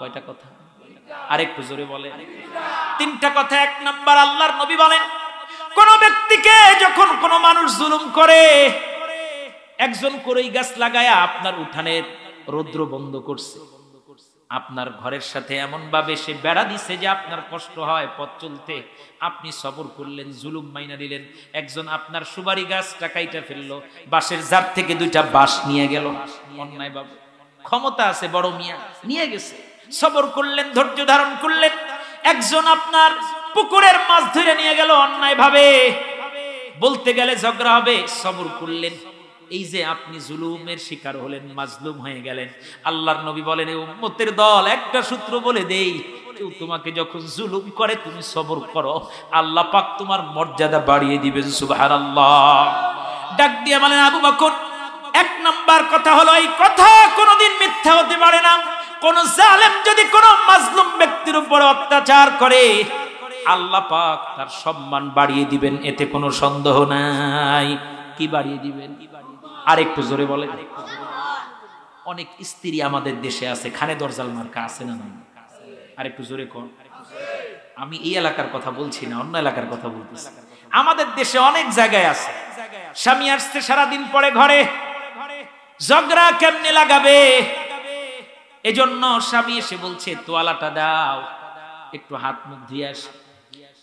কয়টা কথা আরেকটু জোরে বলে তিনটা কথা এক নাম্বার আল্লাহর নবী বলেন কোন ব্যক্তিকে যখন কোন মানুষ জুলুম করে একজন করেই গাছ লাগায় আপনার উঠানের রৌদ্র বন্ধ করছে আপনার ঘরের সাথে এমনভাবে সে বেড়া দিছে যে আপনার কষ্ট হয় পথ চলতে আপনি সবর করলেন জুলুম মাইনা দিলেন একজন আপনার সুবারি গাছ টাকাইটা ফেললো বাঁশের জার থেকে দুইটা বাঁশ নিয়ে গেল অন্যায় বাবু ক্ষমতা আছে বড় মিয়া নিয়ে গেছে সবর করলেন ধৈর্য ধারণ করলেন একজন আপনার পুকুরের মাছ ধরে নিয়ে গেল অন্যায় ভাবে বলতে গেলে ঝগড়া হবে সবর করলেন এই যে আপনি জুলুমের শিকার হলেন মাজলুম হয়ে গেলেন আল্লাহর নবী বলেন উম্মতের দল একটা সূত্র বলে দেই কেউ তোমাকে যখন জুলুম করে তুমি সবর করো আল্লাহ পাক তোমার মর্যাদা বাড়িয়ে দিবেন সুবহানাল্লাহ ডাক দিয়ে বলেন আবু বকর এক নাম্বার কথা হলো এই কথা কোনোদিন মিথ্যা হতে পারে না কোন জালেম যদি কোন মাজলুম ব্যক্তির উপরে অত্যাচার করে আল্লাহ পাক তার সম্মান বাড়িয়ে দিবেন এতে কোনো সন্দেহ নাই কি বাড়িয়ে দিবেন আর একটু জোরে বলে অনেক স্ত্রী আমাদের দেশে আছে খানে দরজাল মার্কা আছে না নাই আর একটু জোরে কর আমি এই এলাকার কথা বলছি না অন্য এলাকার কথা বলতেছি আমাদের দেশে অনেক জায়গায় আছে স্বামী আসছে সারাদিন পরে ঘরে ঝগড়া কেমনে লাগাবে এজন্য স্বামী এসে বলছে তোয়ালাটা দাও একটু হাত মুখ ধুয়ে আস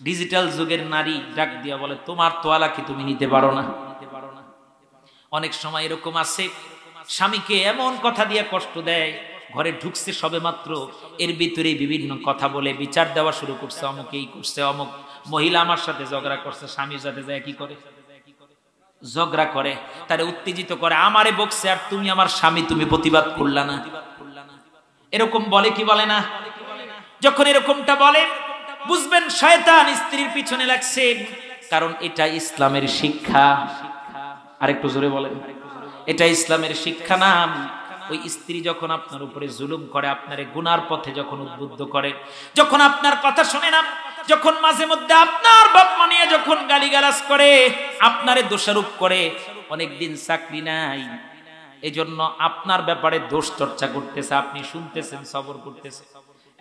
ডিজিটাল যুগের নারী ডাক দিয়া বলে তোমার তোয়ালা কি তুমি নিতে পারো না অনেক সময় এরকম আছে স্বামীকে এমন কথা দিয়ে কষ্ট দেয় ঘরে ঢুকছে সবে মাত্র এর ভিতরে বিভিন্ন কথা বলে বিচার দেওয়া শুরু করছে অমুক এই করছে অমুক মহিলা আমার সাথে ঝগড়া করছে স্বামীর সাথে যায় কি করে ঝগড়া করে তারে উত্তেজিত করে আমারে বকছে আর তুমি আমার স্বামী তুমি প্রতিবাদ করলা না এরকম বলে কি বলে না যখন এরকমটা বলে বুঝবেন শয়তান স্ত্রীর পিছনে লাগছে কারণ এটা ইসলামের শিক্ষা আরেকটু জোরে বলেন এটা ইসলামের শিক্ষা নাম ওই স্ত্রী যখন আপনার উপরে জুলুম করে আপনার গুনার পথে যখন উদ্বুদ্ধ করে যখন আপনার কথা শুনে না যখন মাঝে মধ্যে আপনার বাপ নিয়ে যখন গালিগালাজ করে আপনারে দোষারোপ করে অনেকদিন চাকরি নাই এই জন্য আপনার ব্যাপারে দোষ চর্চা করতেছে আপনি শুনতেছেন সবর করতেছে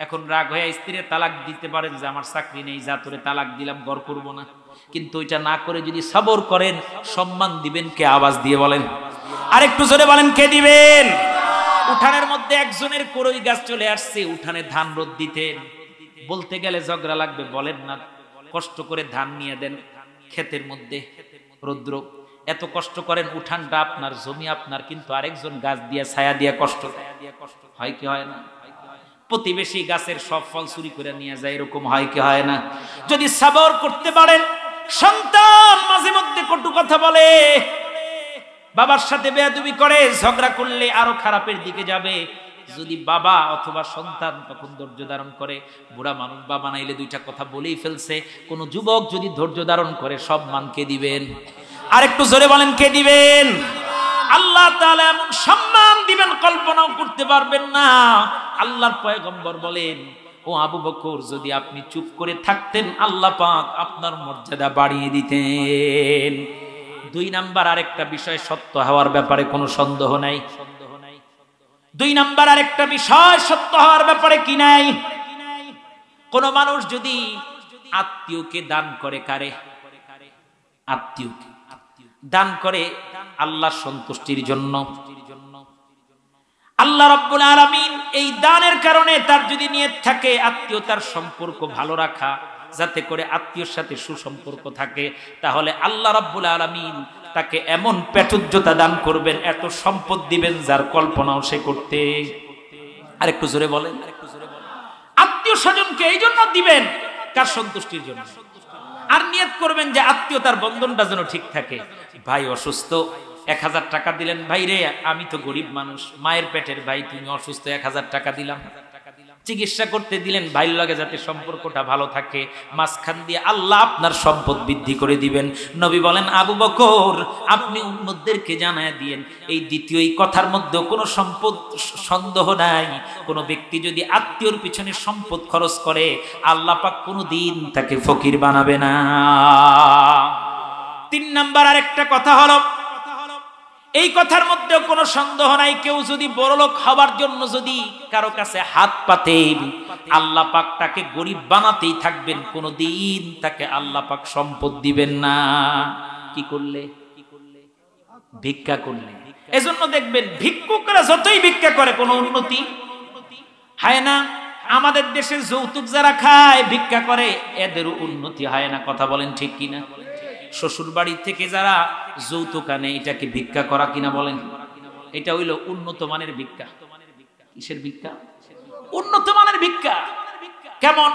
এখন রাগ হয়ে স্ত্রীর তালাক দিতে পারেন যে আমার চাকরি নেই যা তোরে তালাক দিলাম গড় করবো না কিন্তু ওইটা না করে যদি সাবর করেন সম্মান দিবেন কে আওয়াজ দিয়ে বলেন আর একটু জোরে বলেন কে দিবেন উঠানের মধ্যে একজনের কোরই গাছ চলে আসছে উঠানে ধান রোদ দিতে বলতে গেলে ঝগড়া লাগবে বলেন না কষ্ট করে ধান নিয়ে দেন ক্ষেতের মধ্যে রৌদ্র এত কষ্ট করেন উঠানটা আপনার জমি আপনার কিন্তু আরেকজন গাছ দিয়ে ছায়া দিয়ে কষ্ট হয় কি হয় না প্রতিবেশী গাছের সব ফল চুরি করে নিয়ে যায় এরকম হয় কি হয় না যদি সাবর করতে পারেন সন্তান মাঝে মধ্যে কটু কথা বলে বাবার সাথে বেয়াদুবি করে ঝগড়া করলে আরো খারাপের দিকে যাবে যদি বাবা অথবা সন্তান তখন ধৈর্য ধারণ করে বুড়া মানুষ বাবা নাইলে দুইটা কথা বলেই ফেলছে কোনো যুবক যদি ধৈর্য ধারণ করে সব মানকে দিবেন আর একটু জোরে বলেন কে দিবেন আল্লাহ তাআলা এমন সম্মান দিবেন কল্পনাও করতে পারবেন না আল্লাহর পয়গম্বর বলেন ও আবু বকর যদি আপনি চুপ করে থাকতেন আল্লাহ পাক আপনার মর্যাদা বাড়িয়ে দিতেন দুই নাম্বার আরেকটা বিষয় সত্য হওয়ার ব্যাপারে কোনো সন্দেহ নাই দুই নাম্বার আরেকটা বিষয় সত্য হওয়ার ব্যাপারে কি নাই কোন মানুষ যদি আত্মীয়কে দান করে কারে আত্মীয়কে দান করে আল্লাহ সন্তুষ্টির জন্য আল্লাহ রব্বুল আলমিন এই দানের কারণে তার যদি নিয়ে থাকে আত্মীয়তার সম্পর্ক ভালো রাখা যাতে করে আত্মীয়র সাথে সুসম্পর্ক থাকে তাহলে আল্লাহ রব্বুল আলমিন তাকে এমন প্রাচুর্যতা দান করবেন এত সম্পদ দিবেন যার কল্পনাও সে করতে আরেকটু জোরে বলেন আত্মীয় স্বজনকে এই জন্য দিবেন কার সন্তুষ্টির জন্য আর নিয়ত করবেন যে আত্মীয়তার বন্ধনটা যেন ঠিক থাকে ভাই অসুস্থ এক হাজার টাকা দিলেন ভাই রে আমি তো গরিব মানুষ মায়ের পেটের ভাই তুমি অসুস্থ এক হাজার টাকা দিলাম চিকিৎসা করতে দিলেন ভাইয়ের লাগে যাতে সম্পর্কটা ভালো থাকে মাঝখান দিয়ে আল্লাহ আপনার সম্পদ বৃদ্ধি করে দিবেন নবী বলেন আবু বকর আপনি অন্যদেরকে জানায় দিয়েন এই দ্বিতীয় এই কথার মধ্যে কোনো সম্পদ সন্দেহ নাই কোনো ব্যক্তি যদি আত্মীয়র পিছনে সম্পদ খরচ করে আল্লাহ পাক কোনো দিন তাকে ফকির বানাবে না তিন নাম্বার আরেকটা কথা হলো এই কথার মধ্যেও কোনো সন্দেহ নাই কেউ যদি বড়লোক হওয়ার জন্য যদি কারো কাছে হাত পাতে আল্লাহ পাক তাকে গরিব বানাতেই থাকবেন কোনো দিন তাকে আল্লাহ পাক সম্পদ দিবেন না কি করলে ভিক্ষা করলে এজন্য দেখবেন ভিক্ষুকরা যতই ভিক্ষা করে কোনো উন্নতি হয় না আমাদের দেশে যৌতুক যারা খায় ভিক্ষা করে এদের উন্নতি হয় না কথা বলেন ঠিক কিনা শ্বশুর বাড়ি থেকে যারা যৌতুক আনে এটাকে ভিক্ষা করা কিনা বলেন এটা হইল উন্নত মানের ভিক্ষা কিসের ভিক্ষা উন্নত মানের ভিক্ষা কেমন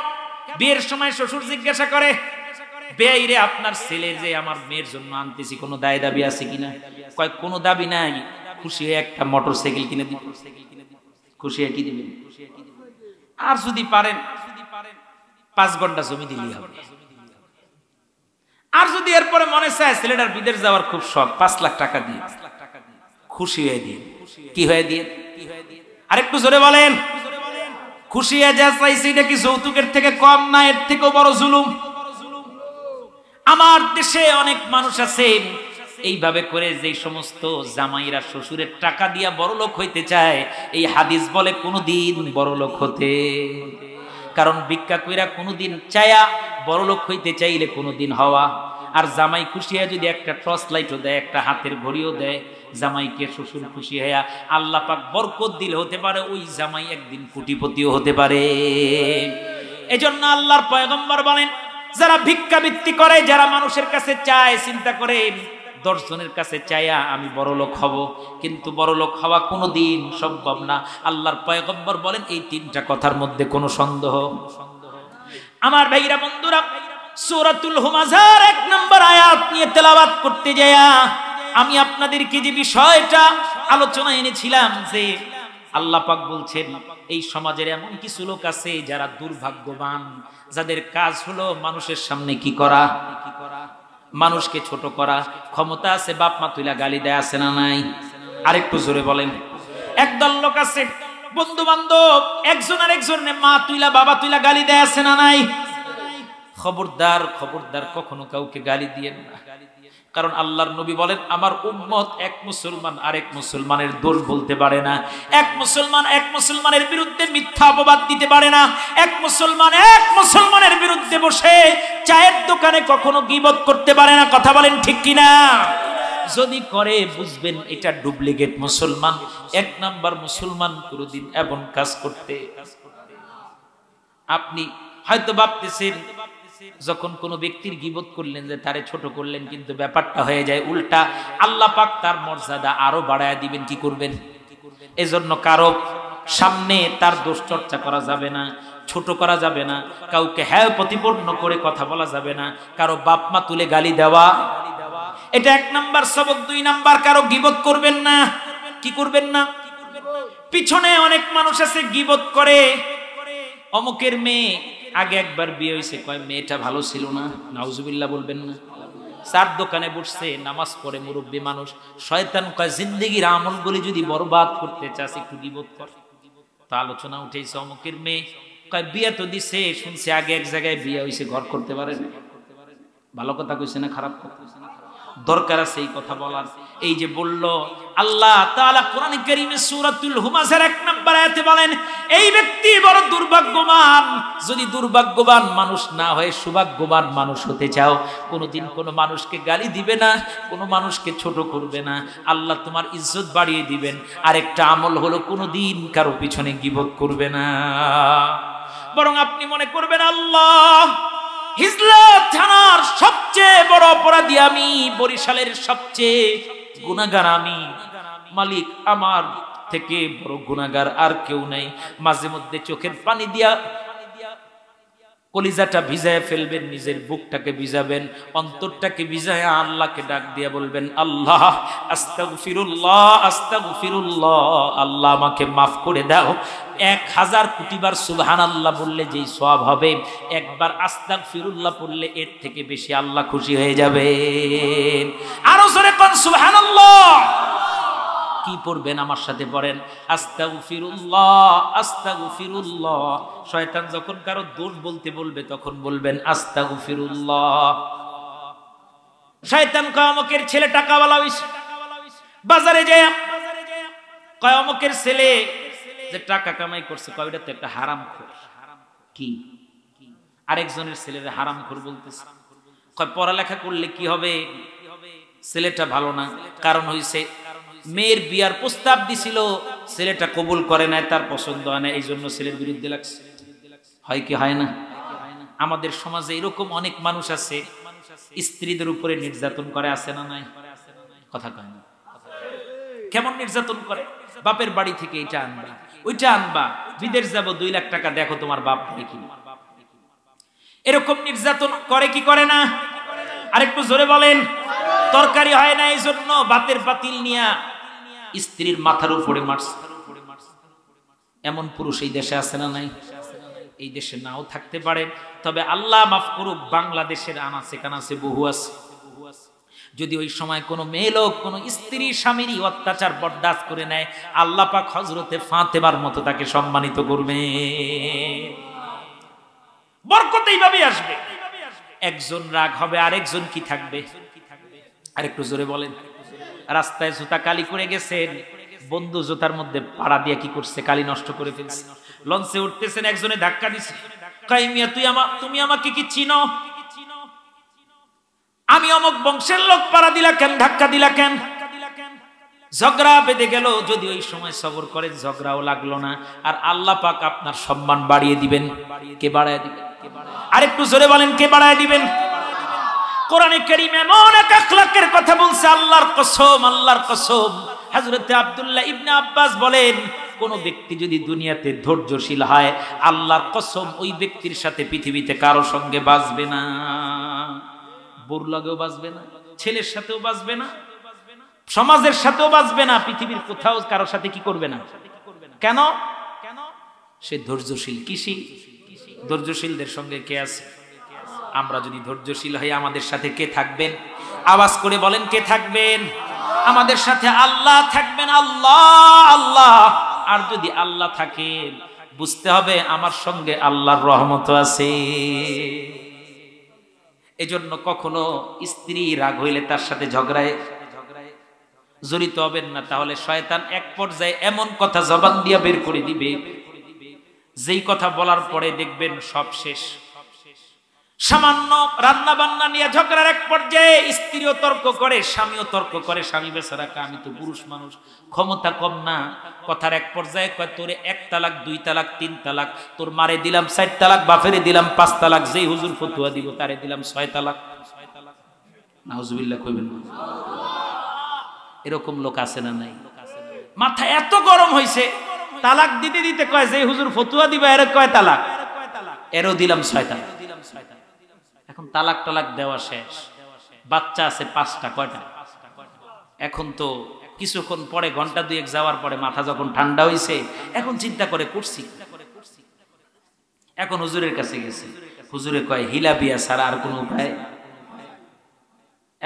বিয়ের সময় শ্বশুর জিজ্ঞাসা করে বেআইরে আপনার ছেলে যে আমার মেয়ের জন্য আনতেছি কোনো দায় দাবি আছে কিনা কয় কোনো দাবি নাই খুশি হয়ে একটা মোটর সাইকেল কিনে দিব খুশি হয়ে কি দিবেন আর যদি পারেন পাঁচ ঘন্টা জমি দিলি হবে আর যদি এরপরে মনে চায় ছেলেটার বিদেশ যাওয়ার খুব শখ পাঁচ লাখ টাকা দিয়ে খুশি হয়ে দিয়ে কি হয়ে দিয়ে আরেকটু জোরে বলেন খুশি হয়ে যা চাইছি এটা কি যৌতুকের থেকে কম না এর থেকেও বড় জুলুম আমার দেশে অনেক মানুষ আছে এইভাবে করে যে সমস্ত জামাইরা শ্বশুরের টাকা দিয়া বড় লোক হইতে চায় এই হাদিস বলে কোনোদিন বড় লোক হতে কারণ ভিক্ষা কইরা কোনোদিন চায়া বড় লোক হইতে চাইলে কোনোদিন হওয়া আর জামাই খুশি হয়ে যদি একটা টর্চ লাইটও দেয় একটা হাতের ঘড়িও দেয় জামাইকে শ্বশুর খুশি হইয়া আল্লাহ পাক বরকত দিল হতে পারে ওই জামাই একদিন কোটিপতিও হতে পারে এজন্য আল্লাহর পয়গম্বর বলেন যারা ভিক্ষাবৃত্তি করে যারা মানুষের কাছে চায় চিন্তা করে দর্শনের কাছে চাইয়া আমি বড় লোক হব কিন্তু বড় লোক হওয়া কোনো দিন সম্ভব না আল্লাহর পয়গম্বর বলেন এই তিনটা কথার মধ্যে কোনো সন্দেহ আমার ভাইরা বন্ধুরা সুরাতুল হুমাজার এক নম্বর আয়াত নিয়ে তেলাবাত করতে যায়া আমি আপনাদের কি যে বিষয়টা আলোচনা এনেছিলাম যে আল্লাহ পাক বলছেন এই সমাজের এমন কিছু লোক আছে যারা দুর্ভাগ্যবান যাদের কাজ হলো মানুষের সামনে কি করা কি করা মানুষকে ছোট করা ক্ষমতা আছে বাপ মা তুইলা গালি দেয় আছে না নাই আরেকটু জোরে বলেন একদল লোক আছে বন্ধু বান্ধব একজন আর একজন মা তুইলা বাবা তুইলা গালি দেয় আছে না নাই খবরদার খবরদার কখনো কাউকে গালি দিয়ে না কারণ আল্লাহর নবী বলেন আমার উম্মত এক মুসলমান আরেক মুসলমানের দোষ বলতে পারে না এক মুসলমান এক মুসলমানের বিরুদ্ধে মিথ্যা অপবাদ দিতে পারে না এক মুসলমান এক মুসলমানের বিরুদ্ধে বসে চায়ের দোকানে কখনো গিবত করতে পারে না কথা বলেন ঠিক কিনা যদি করে বুঝবেন এটা ডুপ্লিকেট মুসলমান এক নাম্বার মুসলমান কোনোদিন এমন কাজ করতে আপনি হয়তো ভাবতেছেন যখন কোন ব্যক্তির গিবত করলেন যে তারে ছোট করলেন কিন্তু ব্যাপারটা হয়ে যায় উল্টা আল্লাহ পাক তার মর্যাদা আরো বাড়ায় দিবেন কি করবেন এজন্য কারো সামনে তার দোষ চর্চা করা যাবে না ছোট করা যাবে না কাউকে হ্যাঁ প্রতিপন্ন করে কথা বলা যাবে না কারো বাপ মা তুলে গালি দেওয়া এটা এক নাম্বার সবক দুই নাম্বার কারো গিবত করবেন না কি করবেন না পিছনে অনেক মানুষ আছে গিবত করে অমুকের মেয়ে আগে একবার বিয়ে হয়েছে কয় মেয়েটা ভালো ছিল না নাউজুবিল্লা বলবেন না চার দোকানে বসছে নামাজ পড়ে মুরব্বী মানুষ শয়তান কয় জিন্দিগির আমলগুলি যদি বরবাদ করতে চাস একটু বিবোধ কর তা আলোচনা উঠেছে অমুকের মেয়ে কয় বিয়ে তো দিছে শুনছে আগে এক জায়গায় বিয়ে হয়েছে ঘর করতে পারে ভালো কথা কইছে না খারাপ কথা দরকার আছে এই কথা বলার এই যে বলল আল্লাহ তাআলা কোরআন কারীমে সূরাতুল হুমাসের এক নাম্বার আয়াতে বলেন এই ব্যক্তি বড় দুর্ভাগ্যবান যদি দুর্ভাগ্যবান মানুষ না হয়ে সৌভাগ্যবান মানুষ হতে চাও কোনোদিন কোনো মানুষকে গালি দিবে না কোনো মানুষকে ছোট করবে না আল্লাহ তোমার ইজ্জত বাড়িয়ে দিবেন আরেকটা আমল হলো কোনোদিন কারো পিছনে গীবত করবে না বরং আপনি মনে করবেন আল্লাহ হিজলা থানার সবচেয়ে বড় অপরাধী আমি বরিশালের সবচেয়ে গুণাগার আমি মালিক আমার থেকে বড় গুণাগার আর কেউ নাই মাঝে মধ্যে চোখের পানি দিয়া কলিজাটা ভিজায় ফেলবেন নিজের বুকটাকে ভিজাবেন অন্তরটাকে ভিজায় আল্লাহকে ডাক দিয়া বলবেন আল্লাহ আস্তাগফিরুল্লাহ আস্তাগফিরুল্লাহ আল্লাহ আমাকে মাফ করে দাও এক হাজার কোটিবার সুবহান আল্লাহ বললে যেই সব হবে একবার আস্তাক ফিরুল্লাহ পড়লে এর থেকে বেশি আল্লাহ খুশি হয়ে যাবে আরো জোরে পান সুবহান আল্লাহ কি পড়বেন আমার সাথে পড়েন আস্তাগফিরুল্লাহ আস্তাগফিরুল্লাহ শয়তান যখন কারো দোষ বলতে বলবে তখন বলবেন আস্তাগফিরুল্লাহ শয়তান কয়ামকের ছেলে টাকাওয়ালা বালাবিস বাজারে যায় কয়ামকের ছেলে যে টাকা কামাই করছে কয়টা তো একটা হারাম খোর কি আরেকজনের ছেলের হারাম খোর বলতেছে কয় পড়ালেখা করলে কি হবে ছেলেটা ভালো না কারণ হইছে মেয়ের বিয়ার প্রস্তাব দিছিল ছেলেটা কবুল করে নাই তার পছন্দ হয় না এই জন্য ছেলের বিরুদ্ধে লাগছে হয় কি হয় না আমাদের সমাজে এরকম অনেক মানুষ আছে স্ত্রীদের উপরে নির্যাতন করে আছে না নাই কথা কয় না কেমন নির্যাতন করে বাপের বাড়ি থেকে এটা আনবা ওইটা আনবা বিদেশ যাব দুই লাখ টাকা দেখো তোমার বাপ এরকম নির্যাতন করে কি করে না আরেকটু জোরে বলেন তরকারি হয় না এই জন্য বাতের পাতিল নিয়া স্ত্রীর মাথার উপরে মারছে এমন পুরুষ এই দেশে আছে না নাই এই দেশে নাও থাকতে পারে তবে আল্লাহ মাফ করুক বাংলাদেশের আনাছে কানাছে বহু আছে যদি ওই সময় কোনো মেয়ে লোক কোনো স্ত্রী স্বামীরই অত্যাচার বরদাস্ত করে নেয় আল্লাহ পাক হজরতে ফাঁতেবার মতো তাকে সম্মানিত করবে বরকত এইভাবে আসবে একজন রাগ হবে আরেকজন কি থাকবে আরেকটু জোরে বলেন রাস্তায় জুতা কালি করে গেছেন বন্ধু জুতার মধ্যে পাড়া দিয়ে কি করছে কালি নষ্ট করে ফেলছে লঞ্চে উঠতেছেন একজনে ধাক্কা দিছে কাইমিয়া তুই আমা তুমি আমাকে কি চিনো আমি অমুক বংশের লোক পাড়া দিলা কেন ধাক্কা দিলা কেন ঝগড়া বেঁধে গেল যদি ওই সময় সবর করে ঝগড়াও লাগলো না আর আল্লাহ পাক আপনার সম্মান বাড়িয়ে দিবেন কে বাড়ায় দিবেন আর একটু জোরে বলেন কে বাড়ায় দিবেন কোরআনে করিম এমন এক আখলাকের কথা বলছে আল্লাহর কসম আল্লাহর কসম হযরতে আব্দুল্লাহ ইবনে আব্বাস বলেন কোন ব্যক্তি যদি দুনিয়াতে ধৈর্যশীল হয় আল্লাহর কসম ওই ব্যক্তির সাথে পৃথিবীতে কারো সঙ্গে বাঁচবে না বোর লাগেও বাঁচবে না ছেলের সাথেও বাঁচবে না সমাজের সাথেও বাঁচবে না পৃথিবীর কোথাও কারোর সাথে কি করবে না কেন কেন সে ধৈর্যশীল কৃষি ধৈর্যশীলদের সঙ্গে কে আছে আমরা যদি ধৈর্যশীল হই আমাদের সাথে কে থাকবেন আওয়াজ করে বলেন কে থাকবেন আমাদের সাথে আল্লাহ থাকবেন আল্লাহ আল্লাহ আর যদি আল্লাহ থাকেন বুঝতে হবে আমার সঙ্গে আল্লাহর রহমত আছে এজন্য কখনো স্ত্রী রাগ হইলে তার সাথে ঝগড়ায় জড়িত হবেন না তাহলে শয়তান এক পর্যায়ে এমন কথা জবান দিয়া বের করে দিবে যেই কথা বলার পরে দেখবেন সব শেষ সামান্য রান্না বান্না নিয়ে ঝগড়ার এক পর্যায়ে স্ত্রীও তর্ক করে স্বামীও তর্ক করে স্বামী বেচারাকে আমি তো পুরুষ মানুষ ক্ষমতা কম না কথার এক পর্যায়ে কয় তোরে এক তালাক দুই তালাক তিন তালাক তোর মারে দিলাম চার তালাক বাপেরে দিলাম পাঁচ তালাক যেই হুজুর ফতুয়া দিব তারে দিলাম ছয় তালাক নাউজুবিল্লাহ কইবেন না এরকম লোক আছে না নাই মাথা এত গরম হইছে তালাক দিতে দিতে কয় যে হুজুর ফতুয়া দিবা এর কয় তালাক এরও দিলাম ছয় তালাক এখন তালাক টালাক দেওয়া শেষ বাচ্চা আছে পাঁচটা কয়টা এখন তো কিছুক্ষণ পরে ঘন্টা দুয়েক যাওয়ার পরে মাথা যখন ঠান্ডা হয়েছে এখন চিন্তা করে করছি এখন হুজুরের কাছে গেছে হুজুরে কয় হিলা বিয়া ছাড়া আর কোনো উপায়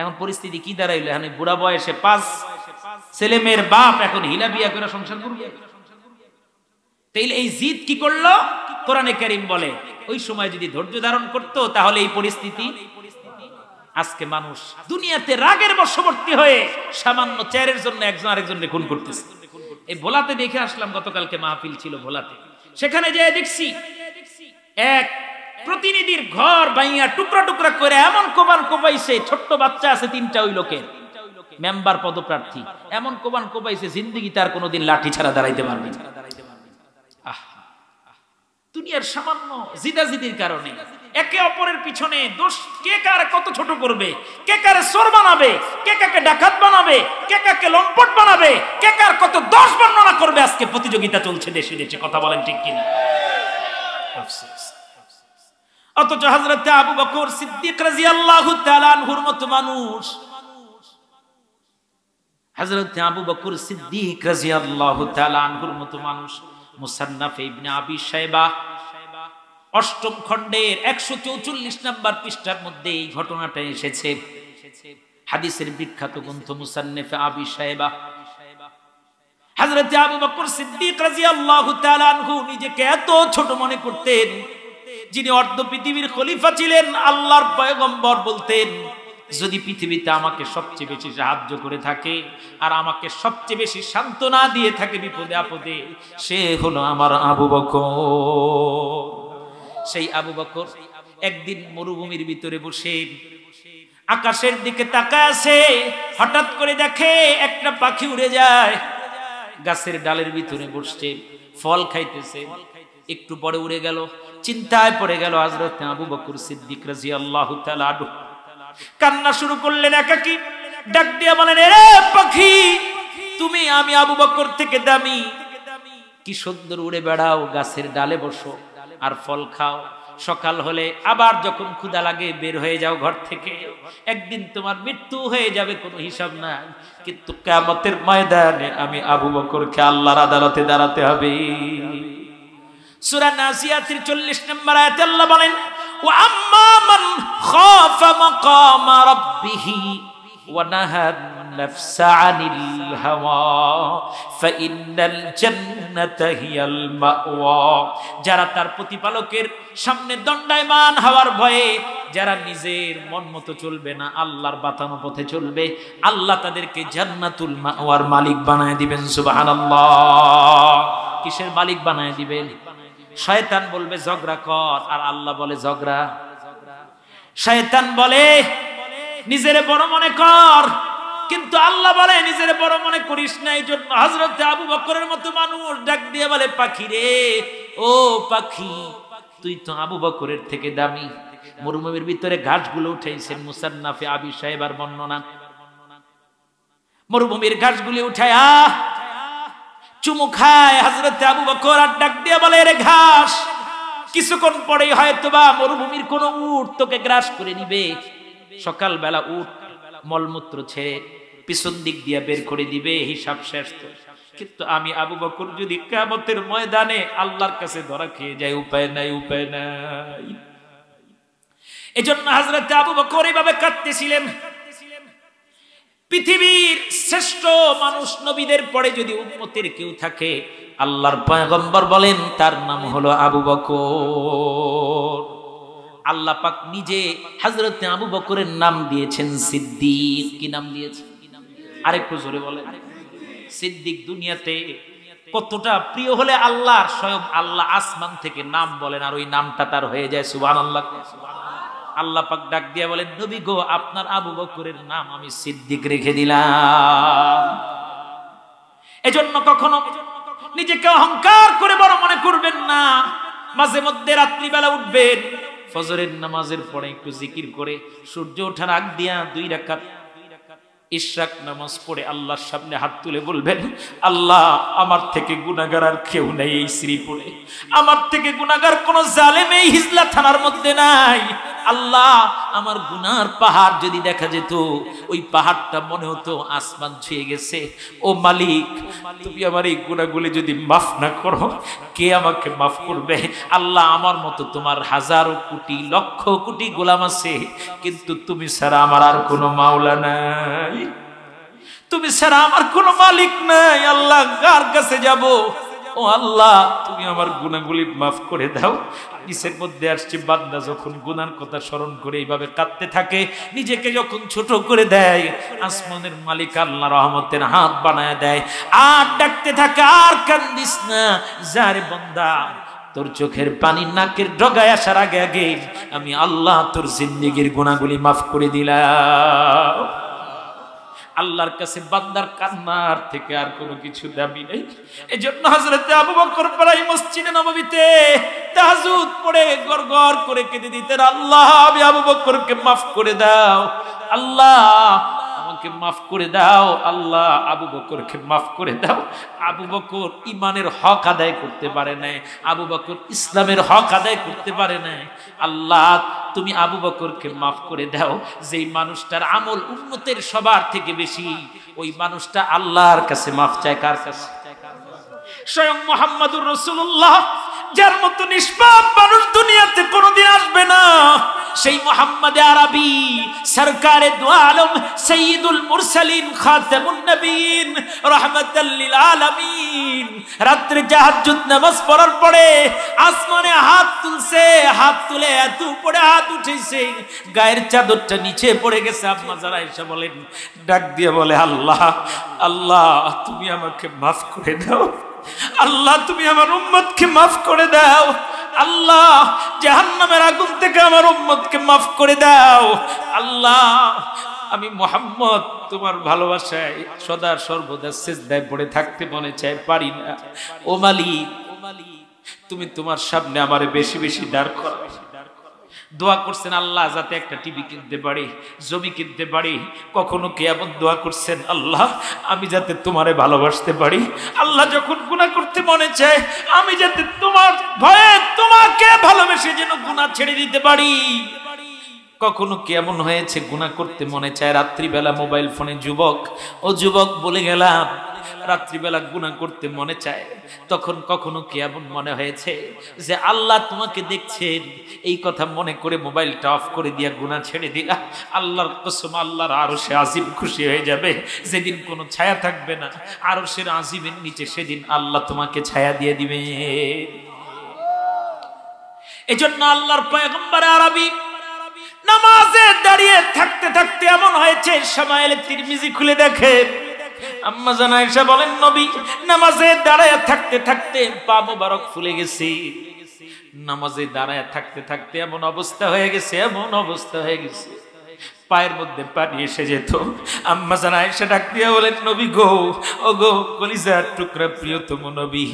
এখন পরিস্থিতি কি দাঁড়াইলো এখন বুড়া বয়সে পাঁচ ছেলে মেয়ের বাপ এখন হিলা বিয়া করে সংসার করবে তাইলে এই জিদ কি করলো কোরআনে করিম বলে ওই সময় যদি ধৈর্য ধারণ করতো তাহলে এই পরিস্থিতি আজকে মানুষ দুনিয়াতে রাগের বশবর্তী হয়ে সামান্য চেয়ারের জন্য একজন আরেকজন খুন করতেছে এই ভোলাতে দেখে আসলাম গতকালকে মাহফিল ছিল ভোলাতে সেখানে যে দেখছি এক প্রতিনিধির ঘর ভাইয়া টুকরা টুকরা করে এমন কোবান কোবাইছে ছোট্ট বাচ্চা আছে তিনটা ওই লোকের মেম্বার পদপ্রার্থী এমন কোবান কোবাইছে জিন্দগি তার কোনোদিন লাঠি ছাড়া দাঁড়াইতে পারবে দুনিয়ার সামান্য জিদাজিদির কারণে একে অপরের পিছনে দোষ কে কার কত ছোট করবে কে কার সোর বানাবে কে কাকে ডাকাত বানাবে কে কাকে লম্পট বানাবে কে কার কত দোষ বর্ণনা করবে আজকে প্রতিযোগিতা চলছে দেশে দেশে কথা বলেন ঠিক কিনা অথচ হযরত আবু বকর সিদ্দিক রাদিয়াল্লাহু তাআলা আনহুর মত মানুষ হযরত আবু বকর সিদ্দিক রাদিয়াল্লাহু তাআলা আনহুর মত মানুষ মুসান্নাফ ইবনে আবি শাইবাহ অষ্টম খণ্ডের একশো চৌচল্লিশ নম্বর পৃষ্ঠার মধ্যে এই ঘটনাটা এসেছে হাদিসের বিখ্যাত গ্রন্থ মুসান্নেফে আবি সাহেবা হাজরতে আবু বকর সিদ্দিক রাদিয়াল্লাহু তাআলা আনহু নিজেকে এত ছোট মনে করতেন যিনি অর্ধ পৃথিবীর খলিফা ছিলেন আল্লাহর পয়গম্বর বলতেন যদি পৃথিবীতে আমাকে সবচেয়ে বেশি সাহায্য করে থাকে আর আমাকে সবচেয়ে বেশি সান্ত্বনা দিয়ে থাকে বিপদে আপদে সে হলো আমার আবু বকর সেই আবু বকর একদিন মরুভূমির ভিতরে বসে আকাশের দিকে তাকা আছে হঠাৎ করে দেখে একটা পাখি উড়ে যায় গাছের ডালের ভিতরে বসছে ফল খাইতেছে একটু পরে উড়ে গেল চিন্তায় পড়ে গেল হযরত আবু বকর সিদ্দিক রাদিয়াল্লাহু তাআলা আনহু কান্না শুরু করলেন একাকি ডাক দিয়ে বলেন এ পাখি তুমি আমি আবু বকর থেকে দামি কি সুন্দর উড়ে বেড়াও গাছের ডালে বসো আর ফল খাও সকাল হলে আবার যখন ক্ষুদা লাগে বের হয়ে যাও ঘর থেকে একদিন তোমার মৃত্যু হয়ে যাবে কোনো হিসাব না কিন্তু কেমতের ময়দানে আমি আবু বকরকে আল্লাহর আদালতে দাঁড়াতে হবে সুরানা নম্বর বলেন আম্মা ونهى النفس عن الهوى فإن الجنة هي المأوى যারা তার প্রতিপালকের সামনে দণ্ডায়মান হওয়ার ভয়ে যারা নিজের মন মতো চলবে না আল্লাহর বাতানো পথে চলবে আল্লাহ তাদেরকে জান্নাতুল মাওয়ার মালিক বানায় দিবেন সুবহানাল্লাহ কিসের মালিক বানায় দিবেন শয়তান বলবে ঝগড়া কর আর আল্লাহ বলে ঝগড়া শয়তান বলে নিজের বড় মনে কর কিন্তু আল্লাহ বলে নিজের বড় মনে করিস না এই জন্য হজরত আবু বকরের মতো মানুষ ডাক দিয়ে বলে পাখি রে ও পাখি তুই তো আবু বকরের থেকে দামি মরুভূমির ভিতরে ঘাসগুলো উঠাইছেন মুসান্নাফে আবি সাহেবার বর্ণনা মরুভূমির ঘাসগুলি উঠায়া চুমু খায় হাজরতে আবু বকর আর ডাক দিয়ে বলে রে ঘাস কিছুক্ষণ পরেই হয়তো বা মরুভূমির কোন উঠ তোকে গ্রাস করে নিবে সকাল বেলা উঠ মলমূত্র ছেড়ে পিছন দিক দিয়ে বের করে দিবে হিসাব শেষ তো কিন্তু আমি আবু বকর যদি কেমতের ময়দানে আল্লাহর কাছে ধরা খেয়ে যায় উপায় নাই উপায় নাই এজন্য হাজরতে আবু বকর এইভাবে কাঁদতেছিলেন পৃথিবীর শ্রেষ্ঠ মানুষ নবীদের পরে যদি উন্মতের কেউ থাকে আল্লাহর পয়গম্বর বলেন তার নাম হলো আবু বকর আল্লাহ পাক নিজে হজরত আবু বকরের নাম দিয়েছেন সিদ্দিক কি নাম দিয়েছেন আরেকটু জোরে বলেন সিদ্দিক দুনিয়াতে কতটা প্রিয় হলে আল্লাহর স্বয়ং আল্লাহ আসমান থেকে নাম বলেন আর ওই নামটা তার হয়ে যায় সুবহানাল্লাহ আল্লাহ আল্লাহ পাক ডাক দিয়া বলেন নবী গো আপনার আবু বকরের নাম আমি সিদ্দিক রেখে দিলাম এজন্য কখনো নিজেকে অহংকার করে বড় মনে করবেন না মাঝে মধ্যে রাত্রিবেলা উঠবেন ফজরের নামাজের পরে একটু জিকির করে সূর্য ওঠার আগ দিয়া দুই রাকাত ইশরাক নামাজ পড়ে আল্লাহর সামনে হাত তুলে বলবেন আল্লাহ আমার থেকে গুনাগার আর কেউ নেই এই শ্রীপুরে আমার থেকে গুনাগার কোন জালেমে হিজলা থানার মধ্যে নাই আল্লাহ আমার গুনার পাহাড় যদি দেখা যেত ওই পাহাড়টা মনে হতো আসমান ছুঁয়ে গেছে ও মালিক তুমি আমার এই গুণাগুলি যদি মাফ না করো কে আমাকে মাফ করবে আল্লাহ আমার মতো তোমার হাজারো কোটি লক্ষ কোটি গোলাম আছে কিন্তু তুমি ছাড়া আমার আর কোনো মাওলা নাই তুমি ছাড়া আমার কোনো মালিক নাই আল্লাহ কার কাছে যাবো ও আল্লাহ তুমি আমার গুণাগুলি মাফ করে দাও নিচের মধ্যে আসছে বান্দা যখন গুনার কথা স্মরণ করে এইভাবে কাঁদতে থাকে নিজেকে যখন ছোট করে দেয় আসমানের মালিক আল্লাহ রহমতের হাত বানায় দেয় আর ডাকতে থাকে আর কান্দিস না যার বন্দা তোর চোখের পানি নাকের ডগায় আসার আগে আগে আমি আল্লাহ তোর জিন্দিগির গুণাগুলি মাফ করে দিলাম আল্লাহর কাছে বান্দার কান্নার থেকে আর কোনো কিছু দাবি নেই এই জন্য হজরতে আবু বকর প্রায় মসজিদে নবমীতে তাহাজুদ পড়ে গড় গড় করে কেঁদে দিতেন আল্লাহ আমি আবু বকরকে মাফ করে দাও আল্লাহ আমাকে মাফ করে দাও আল্লাহ আবু বকরকে মাফ করে দাও আবু বকর ইমানের হক আদায় করতে পারে নাই আবু বকর ইসলামের হক আদায় করতে পারে নাই আল্লাহ তুমি আবু বকরকে মাফ করে দাও যেই মানুষটার আমল উন্নতের সবার থেকে বেশি ওই মানুষটা আল্লাহর কাছে মাফ চায় কার কাছে স্বয়ং মোহাম্মদুর রসুল্লাহ যার মতো নিষ্পাপ মানুষ দুনিয়াতে কোনোদিন আসবে না সেই মোহাম্মদ আরবি সরকারে দু আলম সঈদুল মুরসালিন খাতামুন নবীন রহমাতাল লিল আলামিন রাতে তাহাজ্জুদ নামাজ পড়ার পরে আসমানে হাত তুলছে হাত তুলে এত উপরে হাত উঠেছে গায়ের চাদরটা নিচে পড়ে গেছে আম্মা যারা এসে বলেন ডাক দিয়ে বলে আল্লাহ আল্লাহ তুমি আমাকে মাফ করে দাও আল্লাহ তুমি আমার উম্মতকে মাফ করে দাও আল্লাহ জাহান্নামের আগুন থেকে আমার উম্মতকে মাফ করে দাও আল্লাহ আমি মোহাম্মদ তোমার ভালোবাসায় সদা সর্বদা সেজদায় পড়ে থাকতে মনে চাই পারি না ও মালিক তুমি তোমার সামনে আমার বেশি বেশি দাঁড় করা দোয়া করছেন আল্লাহ যাতে একটা টিভি কিনতে পারি জমি কিনতে পারি কখনো কেয়ামত দোয়া করছেন আল্লাহ আমি যাতে তোমারে ভালোবাসতে পারি আল্লাহ যখন গুণা করতে মনে চায় আমি যাতে তোমার ভয়ে তোমাকে ভালোবেসে যেন গুণা ছেড়ে দিতে পারি কখনো কেমন হয়েছে গুণা করতে মনে চায় রাত্রিবেলা মোবাইল ফোনে যুবক ও যুবক বলে গেলাম রাত্রিবেলা গুণা করতে মনে চায় তখন কখনো কি এমন মনে হয়েছে যে আল্লাহ তোমাকে দেখছেন এই কথা মনে করে মোবাইলটা অফ করে দিয়া গুণা ছেড়ে দিলা আল্লাহর কসম আল্লাহর আরো সে আজিম খুশি হয়ে যাবে যেদিন কোনো ছায়া থাকবে না আরো সে আজিমের নিচে সেদিন আল্লাহ তোমাকে ছায়া দিয়ে দিবে এজন্য আল্লাহর পয়গম্বর আরবি নামাজে দাঁড়িয়ে থাকতে থাকতে এমন হয়েছে সামাইল তিরমিজি খুলে দেখে আম্মা জানা এসে বলেন নবী নামাজে দাঁড়ায় থাকতে থাকতে পা মোবারক ফুলে গেছি নামাজে দাঁড়ায় থাকতে থাকতে এমন অবস্থা হয়ে গেছে এমন অবস্থা হয়ে গেছে পায়ের মধ্যে পানি এসে যেত আম্মা জানা এসে ডাক দিয়ে বলেন নবী গো ও গো কলিজার টুকরা প্রিয়তম নবী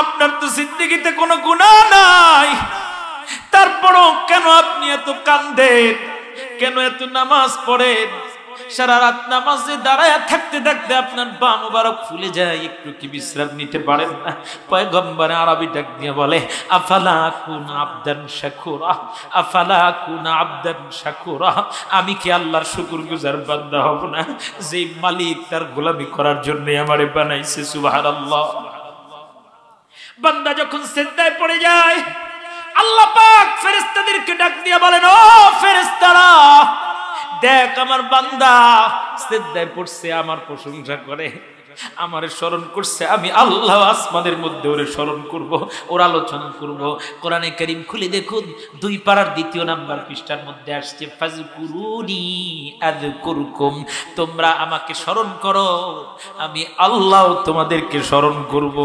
আপনার তো সিদ্দিকিতে কোনো গুণা নাই তারপরও কেন আপনি এত কান্দেন কেন এত নামাজ পড়েন সারা রাত নামাজে দাঁড়ায় থাকতে থাকতে আপনার বা মুবারক ফুলে যায় একটু কি বিশ্রাম নিতে পারেন না পয়গম্বরে আরবি ডাক দিয়ে বলে আফালা কুন আবদান শাকুরা আফালা কুন আবদান শাকুরা আমি কি আল্লাহর শুকুর গুজার বান্দা হব না যে মালিক তার গোলামি করার জন্য আমারে বানাইছে সুবহানাল্লাহ বান্দা যখন সেজদায় পড়ে যায় আল্লাহ পাক ফেরেস্তাদেরকে ডাক দিয়ে বলেন ও ফেরেস্তারা দেখ আমার বান্দা সেদ্দায় পড়ছে আমার প্রশংসা করে আমারে স্মরণ করছে আমি আল্লাহ আসমানের মধ্যে ওরে স্মরণ করব ওর আলোচনা করব কোরআনে করিম খুলে দেখুন দুই পাড়ার দ্বিতীয় নাম্বার পৃষ্ঠার মধ্যে আসছে ফাজকুরুনি আযকুরকুম তোমরা আমাকে স্মরণ করো আমি আল্লাহ তোমাদেরকে স্মরণ করব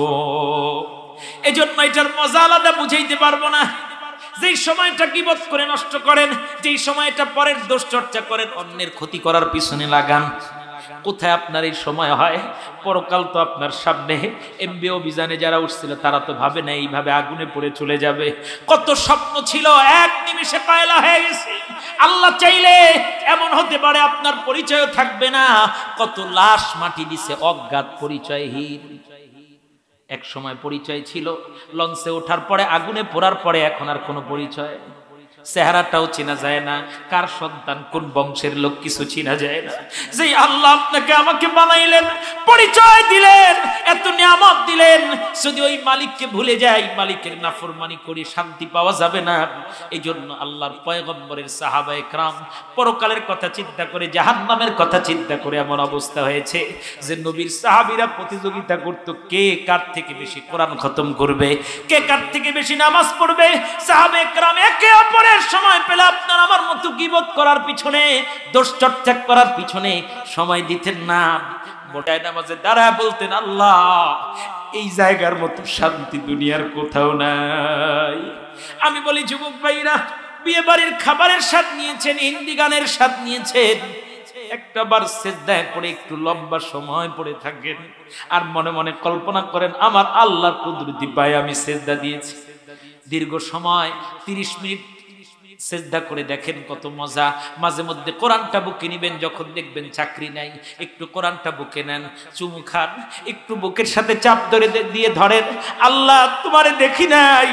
এজন্য এটার মজা আলাদা বুঝাইতে পারবো না যে সময়টা কিবত করে নষ্ট করেন যেই সময়টা পরের দোষ চর্চা করেন অন্যের ক্ষতি করার পিছনে লাগান কোথায় আপনার এই সময় হয় পরকাল তো আপনার সামনে এমবি অভিযানে যারা উঠছিল তারা তো ভাবে না এইভাবে আগুনে পড়ে চলে যাবে কত স্বপ্ন ছিল এক নিমিষে পায়লা হয়ে গেছে আল্লাহ চাইলে এমন হতে পারে আপনার পরিচয় থাকবে না কত লাশ মাটি দিছে অজ্ঞাত পরিচয়হীন এক সময় পরিচয় ছিল লঞ্চে ওঠার পরে আগুনে পোড়ার পরে এখন আর কোনো পরিচয় চেহারাটাও চেনা যায় না কার সন্তান কোন বংশের লোক কিছু চেনা যায় না যে আল্লাহ আপনাকে আমাকে বানাইলেন পরিচয় দিলেন এত নিয়ামত দিলেন যদি ওই মালিককে ভুলে যায় মালিকের নাফরমানি করে শান্তি পাওয়া যাবে না এই জন্য আল্লাহর পয়গম্বরের সাহাবা একরাম পরকালের কথা চিন্তা করে জাহান্নামের কথা চিন্তা করে এমন অবস্থা হয়েছে যে নবীর সাহাবিরা প্রতিযোগিতা করত কে কার থেকে বেশি কোরআন খতম করবে কে কার থেকে বেশি নামাজ পড়বে সাহাবে একরাম একে অপরে কিবতের সময় পেলে আপনার আমার মতো গিবত করার পিছনে দোষ চর্চা করার পিছনে সময় দিতেন না মোটায় নামাজে দাঁড়া বলতেন আল্লাহ এই জায়গার মতো শান্তি দুনিয়ার কোথাও নাই আমি বলি যুবক ভাইরা বিয়ে বাড়ির খাবারের স্বাদ নিয়েছেন হিন্দি গানের স্বাদ নিয়েছেন একটা বার সেজদায় পড়ে একটু লম্বা সময় পড়ে থাকেন আর মনে মনে কল্পনা করেন আমার আল্লাহর কুদরতি পায়ে আমি সেজদা দিয়েছি দীর্ঘ সময় ৩০ মিনিট সেজদা করে দেখেন কত মজা মাঝে মধ্যে কোরআনটা বুকে নিবেন যখন দেখবেন চাকরি নাই একটু কোরআনটা বুকে নেন চুমু খান একটু বুকের সাথে চাপ ধরে দিয়ে ধরেন আল্লাহ তোমারে দেখি নাই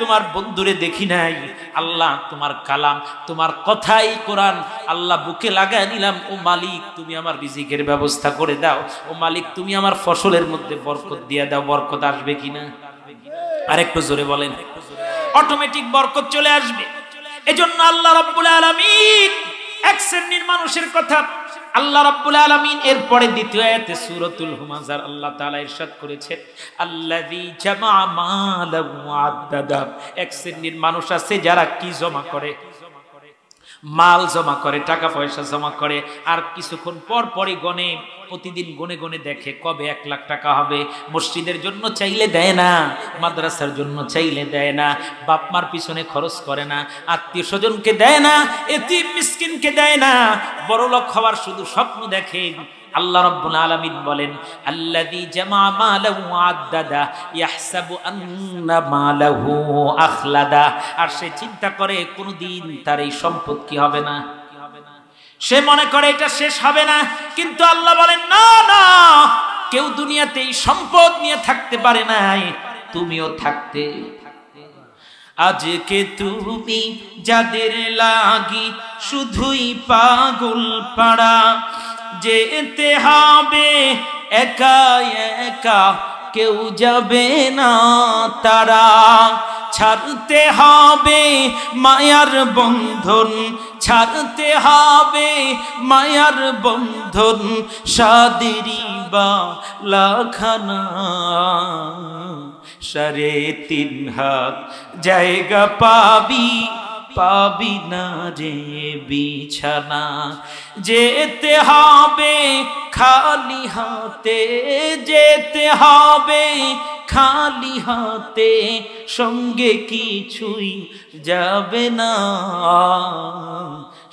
তোমার বন্ধুরে দেখি নাই আল্লাহ তোমার কালাম তোমার কথাই কোরআন আল্লাহ বুকে লাগায় নিলাম ও মালিক তুমি আমার রিজিকের ব্যবস্থা করে দাও ও মালিক তুমি আমার ফসলের মধ্যে বরকত দিয়ে দাও বরকত আসবে কিনা আর একটু জোরে বলেন অটোমেটিক বরকত চলে আসবে এজন্য আল্লাহ রাব্বুল আলামিন এক শ্রেণীর মানুষের কথা আল্লাহ রাব্বুল আলামিন এরপরে দ্বিতীয় আয়াতে সূরাতুল হুমাজার আল্লাহ তাআলা ইরশাদ করেছেন আল্লাযী জামা মালাহু আদাদা এক শ্রেণীর মানুষ আছে যারা কি জমা করে মাল জমা করে টাকা পয়সা জমা করে আর কিছুক্ষণ পর পরে গনে প্রতিদিন গনে গনে দেখে কবে এক লাখ টাকা হবে মসজিদের জন্য চাইলে দেয় না মাদ্রাসার জন্য চাইলে দেয় না বাপমার পিছনে খরচ করে না আত্মীয় স্বজনকে দেয় না এটি মিসকিনকে দেয় না বড়লোক হওয়ার শুধু স্বপ্ন দেখে আল্লাহ রব্বুল আলামিন বলেন আল্লাযী জামা মালাহু আদাদা ইয়াহসাবু আন্না মালাহু আখলাদা আর সে চিন্তা করে কোনোদিন তার এই সম্পদ কি হবে না সে মনে করে এটা শেষ হবে না কিন্তু আল্লাহ বলেন না না কেউ দুনিয়াতে এই সম্পদ নিয়ে থাকতে পারে নাই তুমিও থাকতে আজকে তুমি যাদের লাগি শুধুই পাগল পাড়া যে এতে হবে একা একা কেউ যাবে না তারা ছাড়তে হবে মায়ার বন্ধন ছাড়তে হবে মায়ার বন্ধন সাদেরি বা লাখানা সাড়ে তিন হাত জায়গা পাবি পাবি না যে বিছানা যেতে হবে খালি হাতে যেতে হবে খালি হাতে সঙ্গে কিছুই যাবে না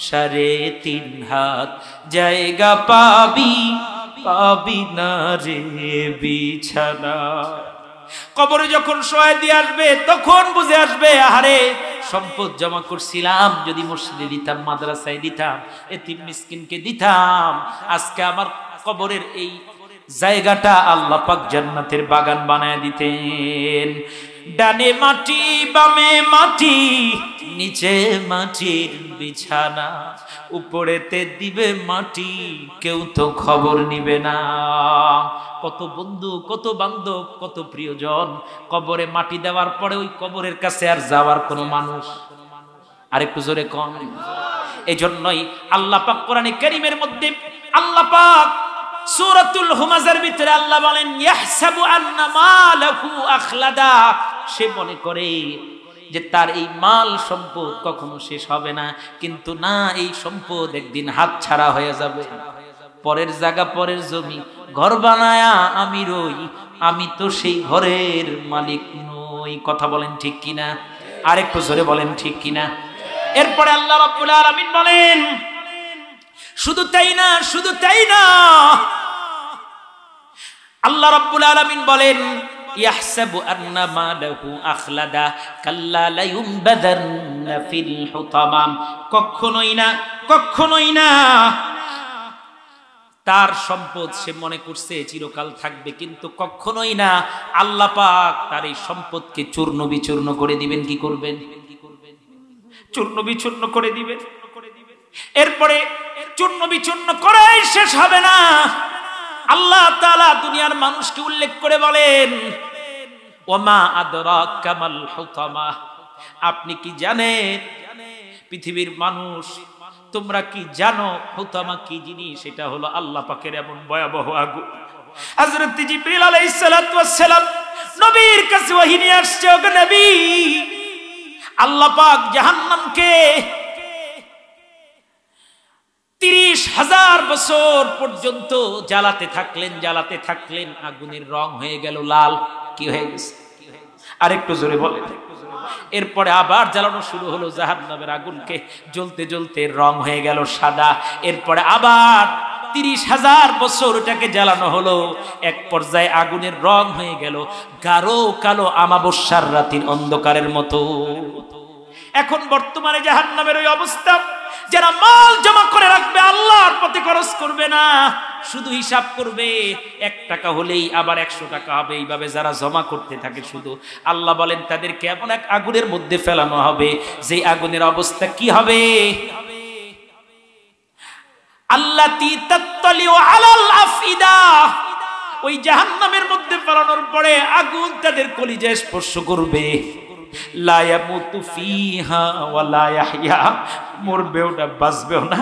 সাড়ে তিন হাত জায়গা পাবি পাবি না রে বিছানা কবরে যখন সহায় দিয়ে আসবে তখন বুঝে আসবে আহারে সম্পদ জমা করছিলাম যদি মসজিদে দিতাম মাদ্রাসায় দিতাম এতিম মিসকিনকে দিতাম আজকে আমার কবরের এই জায়গাটা আল্লাহ পাক জান্নাতের বাগান বানায় দিতেন ডানে মাটি বামে মাটি নিচে মাটির বিছানা উপরেতে দিবে মাটি কেউ তো খবর নিবে না কত বন্ধু কত বান্ধব কত প্রিয়জন কবরে মাটি দেওয়ার পরে ওই কবরের কাছে আর যাওয়ার কোনো মানুষ আরেকটু জোরে কম এই জন্যই আল্লাহ পাক কোরআনে কারীমের মধ্যে আল্লাহ পাক সূরাতুল হুমাজার ভিতরে আল্লাহ বলেন ইয়াহসাবু আন্না মালাহু আখলাদা সে মনে করে যে তার এই মাল সম্পদ কখনো শেষ হবে না কিন্তু না এই সম্পদ একদিন হাত ছাড়া হয়ে যাবে পরের জায়গা পরের জমি ঘর বানায়া আমি রই আমি তো সেই ঘরের মালিক নই কথা বলেন ঠিক কিনা আরেকটু জোরে বলেন ঠিক কিনা এরপরে আল্লাহ রাব্বুল আলামিন বলেন শুধু তাই না শুধু তাই না আল্লাহ রাব্বুল আলামিন বলেন يحسب أن মালাহু আখলাদা কাল্লা লা ইউমবাদান্না ফিল হুতামাম কখনোই না কখনোই তার সম্পদ সে মনে করছে চিরকাল থাকবে কিন্তু কখনোই না আল্লাহ পাক তার এই সম্পদকে চূর্ণ বিচূর্ণ করে দিবেন কি করবেন চূর্ণ বিচূর্ণ করে দিবেন এরপরে চূর্ণ বিচূর্ণ করাই শেষ হবে না আল্লাহ তালা দুনিয়ার মানুষকে উল্লেখ করে বলেন ওমা আদরা কামাল হুতামা আপনি কি জানেন পৃথিবীর মানুষ তোমরা কি জানো হুতামা কি জিনিস সেটা হলো আল্লাহ পাকের এমন ভয়াবহ আগু হযরত জিবরিল আলাইহিস সালাতু ওয়াস নবীর কাছে ওহী নিয়ে আসছে ওগো নবী আল্লাহ পাক জাহান্নামকে তিরিশ হাজার বছর পর্যন্ত জ্বালাতে থাকলেন জ্বালাতে থাকলেন আগুনের রং হয়ে গেল লাল কি হয়ে গেছে আর একটু জোরে বলে এরপরে আবার জ্বালানো শুরু হলো জাহান নামের আগুনকে জ্বলতে জ্বলতে রং হয়ে গেল সাদা এরপরে আবার তিরিশ হাজার বছর ওটাকে জ্বালানো হলো এক পর্যায়ে আগুনের রং হয়ে গেল গাঢ় কালো আমাবস্যার রাতির অন্ধকারের মতো এখন বর্তমানে জাহান নামের ওই অবস্থা যারা মাল জমা করে রাখবে আল্লাহর পথে খরচ করবে না শুধু হিসাব করবে এক টাকা হলেই আবার একশো টাকা হবে এইভাবে যারা জমা করতে থাকে শুধু আল্লাহ বলেন তাদেরকে এমন এক আগুনের মধ্যে ফেলানো হবে যে আগুনের অবস্থা কি হবে আল্লাহ আলাল ওই জাহান্নামের মধ্যে ফেলানোর পরে আগুন তাদের কলিজায় স্পর্শ করবে লায়ামুতু ফিহা বাঁচবেও না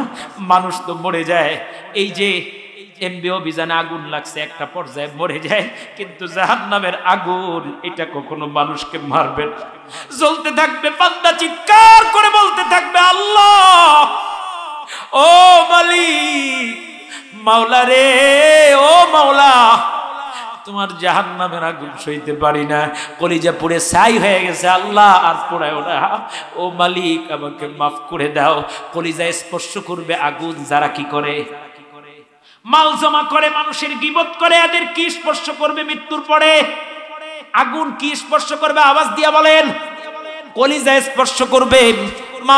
মানুষ তো মরে যায় এই যে এমবিও আগুন লাগছে একটা পর্যায়ে মরে যায় কিন্তু জাহান নামের আগুন এটা কখনো মানুষকে মারবে না জ্বলতে থাকবে পান্দা চিৎকার করে বলতে থাকবে আল্লাহ ও মালিক মাওলা রে ও মাওলা তোমার জাহান নামের আগুন সইতে পারি না কলিজা পুড়ে ছাই হয়ে গেছে আল্লাহ আর পড়ায় ওরা ও মালিক আমাকে মাফ করে দাও কলিজা স্পর্শ করবে আগুন যারা কি করে মাল জমা করে মানুষের গিবত করে এদের কি স্পর্শ করবে মৃত্যুর পরে আগুন কি স্পর্শ করবে আওয়াজ দিয়া বলেন কলিজায় স্পর্শ করবে মা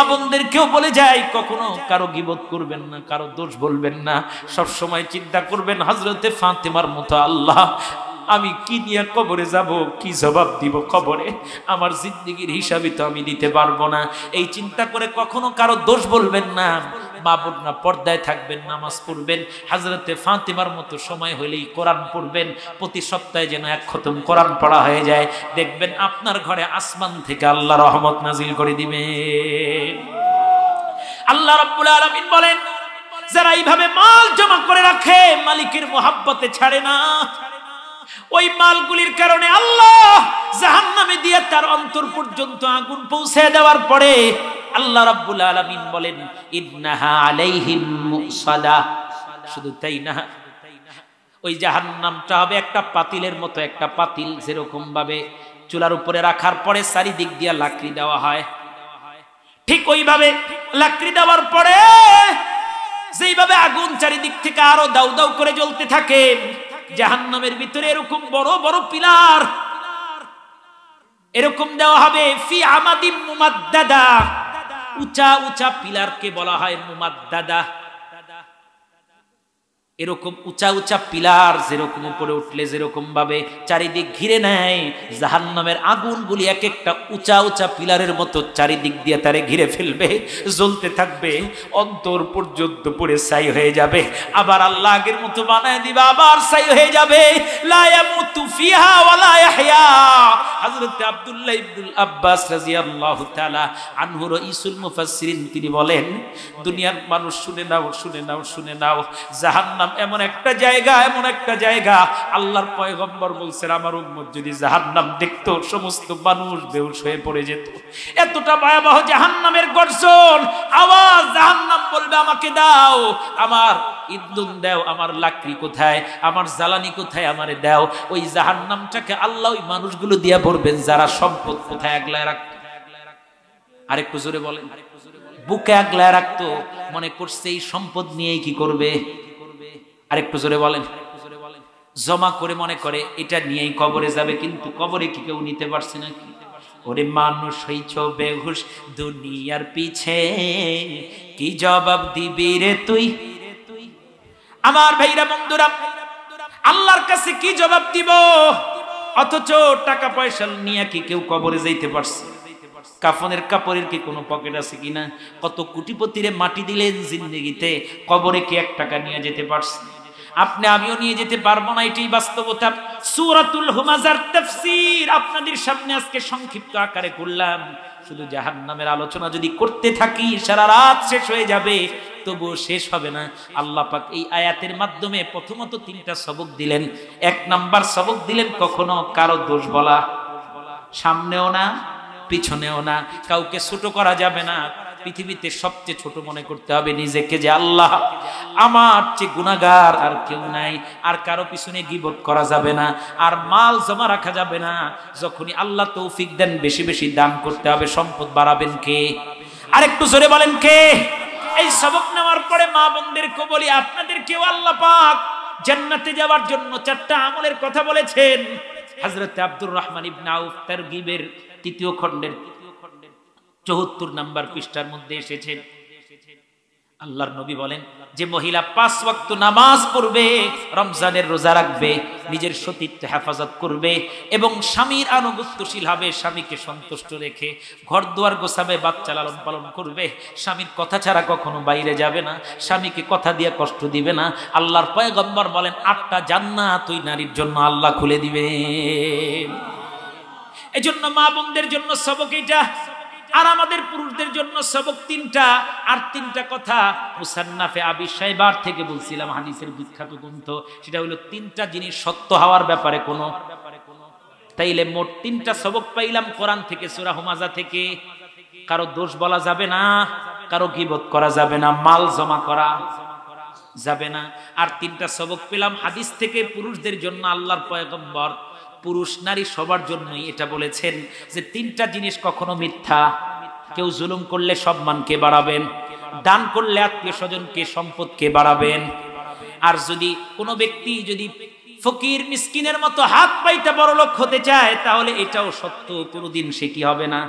কেউ বলে যায় কখনো কারো গিবত করবেন না কারো দোষ বলবেন না সব সময় চিন্তা করবেন হজরতে ফাতেমার মতো আল্লাহ আমি কি নিয়ে কবরে যাব কি জবাব দিব কবরে আমার জিন্দিগির হিসাবে তো আমি দিতে পারবো না এই চিন্তা করে কখনো কারো দোষ বলবেন না মা পর্দায় থাকবেন নামাজ পড়বেন হাজরতে ফাঁতিমার মতো সময় হলেই কোরআন পড়বেন প্রতি সপ্তাহে যেন এক খতম কোরআন পড়া হয়ে যায় দেখবেন আপনার ঘরে আসমান থেকে আল্লাহ রহমত নাজিল করে দিবে আল্লাহ রব্বুল আলমিন বলেন যারা এইভাবে মাল জমা করে রাখে মালিকের মোহাব্বতে ছাড়ে না ওই মালগুলির কারণে আল্লাহ জাহান্নামে দিয়ে তার অন্তর পর্যন্ত আগুন পৌঁছে দেওয়ার পরে আল্লাহ রাব্বুল আলামিন বলেন ইন্নাহা আলাইহিম মুসালা শুধু তাই না ওই জাহান্নামটা হবে একটা পাতিলের মতো একটা পাতিল যেরকম ভাবে চুলার উপরে রাখার পরে চারিদিক দিয়ে লাকড়ি দেওয়া হয় ঠিক ওইভাবে লাকড়ি দেওয়ার পরে যেইভাবে আগুন চারিদিক থেকে আরো দাউ দাউ করে জ্বলতে থাকে জাহান্নামের ভিতরে এরকম বড় বড় পিলার এরকম দেওয়া হবে ফি আমাদিম মুমাদ্দাদা উঁচা উঁচা পিলারকে বলা হয় মুমাদ্দাদা এরকম উঁচা উঁচা পিলার যেরকম উপরে উঠলে যেরকম ভাবে চারিদিক ঘিরে নেয় জাহান নামের আগুন আগুনগুলি এক একটা উঁচা উঁচা পিলারের মতো চারিদিক দিয়ে তারে ঘিরে ফেলবে জ্বলতে থাকবে অন্তর পর্যন্ত পড়ে ছাই হয়ে যাবে আবার আল্লাহ আগের মতো বানায় দিবে আবার ছাই হয়ে যাবে তিনি বলেন দুনিয়ার মানুষ শুনে নাও শুনে নাও শুনে নাও জাহান্নাম এমন একটা জায়গা এমন একটা জায়গা আল্লাহর পয়গম্বর বলছেন আমার উম্মত যদি জাহান্নাম দেখতো সমস্ত মানুষ বেহুশ হয়ে পড়ে যেত এতটা ভয়াবহ জাহান্নামের গর্জন আওয়াজ জাহান্নাম বলবে আমাকে দাও আমার ইদ্দুন দাও আমার লাকড়ি কোথায় আমার জ্বালানি কোথায় আমারে দাও ওই জাহান্নামটাকে আল্লাহ ওই মানুষগুলো দিয়ে ভরবেন যারা সম্পদ কোথায় একলায় রাখতো আরেকটু জোরে বলেন বুকে আগলায় রাখতো মনে করছে এই সম্পদ নিয়েই কি করবে আরেকটু জোরে বলেন জমা করে মনে করে এটা নিয়েই কবরে যাবে কিন্তু কবরে কি কেউ নিতে পারছে না ওরে মানুষ হইছ বেহুশ দুনিয়ার পিছে কি জবাব দিবি রে তুই আমার ভাইরা বন্ধুরা আল্লাহর কাছে কি জবাব দিব অথচ টাকা পয়সা নিয়ে কি কেউ কবরে যাইতে পারছে কাফনের কাপড়ের কি কোনো পকেট আছে কিনা কত কোটিপতিরে মাটি দিলেন জিন্দগিতে কবরে কি এক টাকা নিয়ে যেতে পারছে আপনি আমিও নিয়ে যেতে পারবো না এটাই বাস্তবতা সুরাতুল হুমাজার তাফসীর আপনাদের সামনে আজকে সংক্ষিপ্ত আকারে করলাম শুধু জাহান্নামের আলোচনা যদি করতে থাকি সারা রাত শেষ হয়ে যাবে তবুও শেষ হবে না আল্লাহ পাক এই আয়াতের মাধ্যমে প্রথমত তিনটা সবক দিলেন এক নাম্বার সবক দিলেন কখনো কারো দোষ বলা সামনেও না পিছনেও না কাউকে ছোট করা যাবে না পৃথিবীতে সবচেয়ে ছোট মনে করতে হবে নিজেকে যে আল্লাহ আমার যে গুণাগার আর কেউ নাই আর কারো পিছনে গিবত করা যাবে না আর মাল জমা রাখা যাবে না যখনই আল্লাহ তৌফিক দেন বেশি বেশি দান করতে হবে সম্পদ বাড়াবেন কে আর একটু জোরে বলেন কে এই সবক নেওয়ার পরে মা বন্ধের কবলি আপনাদের কেউ আল্লাহ পাক জান্নাতে যাওয়ার জন্য চারটা আমলের কথা বলেছেন হযরত আব্দুর রহমান ইবনে আউফ তারগিবের তৃতীয় খণ্ডের চৌহত্তর নাম্বার পৃষ্ঠার মধ্যে এসেছেন আল্লাহর নবী বলেন যে মহিলা পাঁচ ওয়াক্ত নামাজ পড়বে রমজানের রোজা রাখবে নিজের সতীত্ব হেফাজত করবে এবং স্বামীর আনুগুস্তশীল হবে স্বামীকে সন্তুষ্ট রেখে ঘর দুয়ার গোসাবে বাচ্চা লালন পালন করবে স্বামীর কথা ছাড়া কখনো বাইরে যাবে না স্বামীকে কথা দিয়ে কষ্ট দিবে না আল্লাহর পয়গম্বর বলেন আটটা জান্না তুই নারীর জন্য আল্লাহ খুলে দিবে এজন্য মা বোনদের জন্য সবকে এটা আর আমাদের পুরুষদের জন্য সবক তিনটা আর তিনটা কথা মুসান্নাফে আবি সাহেবার থেকে বলছিলাম হাদিসের বিখ্যাত গ্রন্থ সেটা হলো তিনটা জিনিস সত্য হওয়ার ব্যাপারে কোনো তাইলে মোট তিনটা সবক পাইলাম কোরআন থেকে সুরা হুমাজা থেকে কারো দোষ বলা যাবে না কারো বোধ করা যাবে না মাল জমা করা যাবে না আর তিনটা সবক পেলাম হাদিস থেকে পুরুষদের জন্য আল্লাহর পয়গম্বর পুরুষ নারী সবার জন্যই এটা বলেছেন যে তিনটা জিনিস কখনো মিথ্যা কেউ জুলুম করলে সম্মানকে বাড়াবেন দান করলে আত্মীয় স্বজনকে সম্পদকে বাড়াবেন আর যদি কোনো ব্যক্তি যদি ফকির মিসকিনের মতো হাত পাইতে বড় লোক হতে চায় তাহলে এটাও সত্য কোনোদিন সে কি হবে না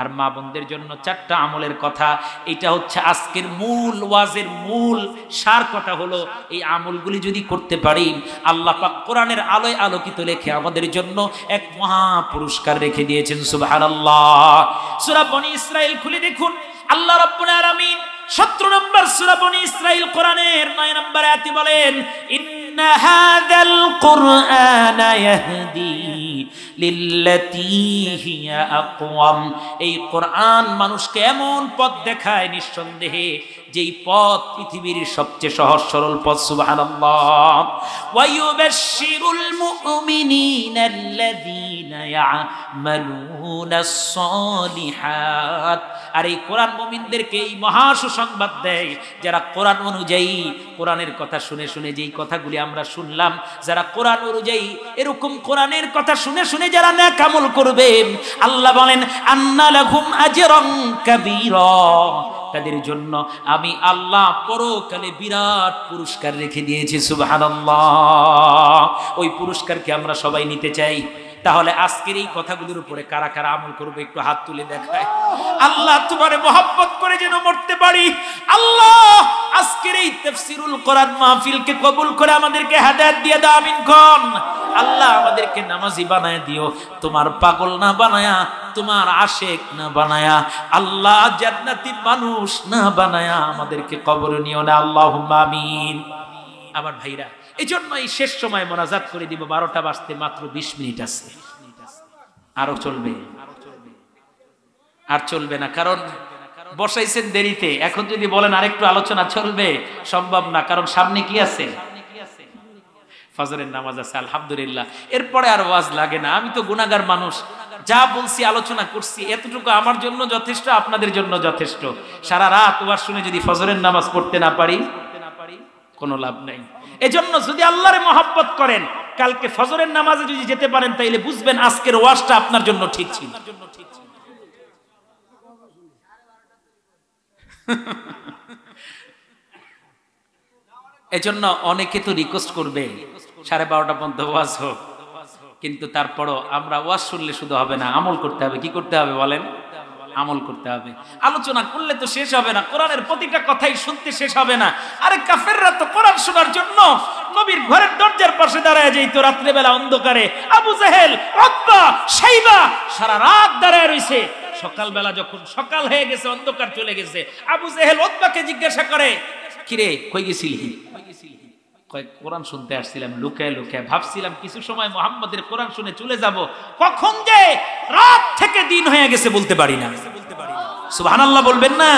আর মা বোনদের জন্য চারটা আমলের কথা এটা হচ্ছে আজকের মূল ওয়াজের মূল সার কথা হলো এই আমলগুলি যদি করতে পারি আল্লাহ পাক কোরআনের আলোয় আলোকিত লেখে আমাদের জন্য এক মহা পুরস্কার রেখে দিয়েছেন সুবহানাল্লাহ সূরা বনি ইসরাইল খুলে দেখুন আল্লাহ রাব্বুল আলামিন সতেরো নম্বর সুরাবনী ইসরাইল কোরআনের নয় নম্বর আয়াতি বলেন ইন্না হাদাল কোরআন ইয়াহদি এই কোরআন মানুষকে এমন পথ দেখায় নিঃসন্দেহে যেই পথ পৃথিবীর সবচেয়ে সহজ সরল পথ সুবাহ আর এই কোরআন মোমিনদেরকে এই মহা সুসংবাদ দেয় যারা কোরআন অনুযায়ী কোরআনের কথা শুনে শুনে যেই কথাগুলি আমরা শুনলাম যারা কোরআন অনুযায়ী এরকম কোরআনের কথা শুনে শুনে যারা না কামল করবে আল্লাহ বলেন আন্না লাহুম আজরান কাবীরা তাদের জন্য আমি আল্লাহ পরকালে বিরাট পুরস্কার রেখে দিয়েছি সুবাহ ওই পুরস্কারকে আমরা সবাই নিতে চাই তাহলে আজকের এই কথাগুলোর উপরে কারা কারা আমল করবে একটু হাত তুলে দেখায় আল্লাহ তোমারে মোহাম্মত করে যেন মরতে পারি আল্লাহ আজকের এই তেফসিরুল কোরআন মাহফিলকে কবুল করে আমাদেরকে হেদায়েত দিয়ে দাও আমিন কোন আল্লাহ আমাদেরকে নামাজি বানায় দিও তোমার পাগল না বানায়া তোমার আশেক না বানায়া আল্লাহ জান্নাতি মানুষ না বানায়া আমাদেরকে কবর নিও না আল্লাহ আমিন আমার ভাইরা এজন্য এই শেষ সময় মোনাজাত করে দিব বারোটা বাজতে মাত্র বিশ মিনিট আছে আরো চলবে আর চলবে না কারণ বসাইছেন দেরিতে এখন যদি বলেন আরেকটু আলোচনা চলবে সম্ভব না কারণ সামনে কি আছে ফজরের নামাজ আছে আলহামদুলিল্লাহ এরপরে আর ওয়াজ লাগে না আমি তো গুণাগার মানুষ যা বলছি আলোচনা করছি এতটুকু আমার জন্য যথেষ্ট আপনাদের জন্য যথেষ্ট সারা রাত ওয়ার শুনে যদি ফজরের নামাজ পড়তে না পারি কোনো লাভ নাই এজন্য যদি আল্লাহরে মহাব্বত করেন কালকে ফজরের নামাজে যদি যেতে পারেন তাইলে বুঝবেন আজকের ওয়াশটা আপনার জন্য ঠিক ছিল এজন্য অনেকে তো রিকোয়েস্ট করবে সাড়ে বারোটা পর্যন্ত ওয়াজ হোক কিন্তু তারপরও আমরা ওয়াজ শুনলে শুধু হবে না আমল করতে হবে কি করতে হবে বলেন আমল করতে হবে আলোচনা করলে তো শেষ হবে না কোরআনের প্রতিটা কথাই শুনতে শেষ হবে না আরে কাফেররা তো কোরআন শোনার জন্য নবীর ঘরের দরজার পাশে দাঁড়ায় রাত্রে রাত্রেবেলা অন্ধকারে আবু জাহেল অব্বা সাইবা সারা রাত দাঁড়ায় রয়েছে সকালবেলা যখন সকাল হয়ে গেছে অন্ধকার চলে গেছে আবু জাহেল অব্বাকে জিজ্ঞাসা করে কিরে কই গেছিলি কোরআন শুনতে আসছিলাম লুকায় লুকায় ভাবছিলাম কিছু সময় মোহাম্মদের কোরআন শুনে চলে যাব কখন যে রাত থেকে দিন হয়ে গেছে বলতে পারি না সুহানাল্লাহ বলবেন না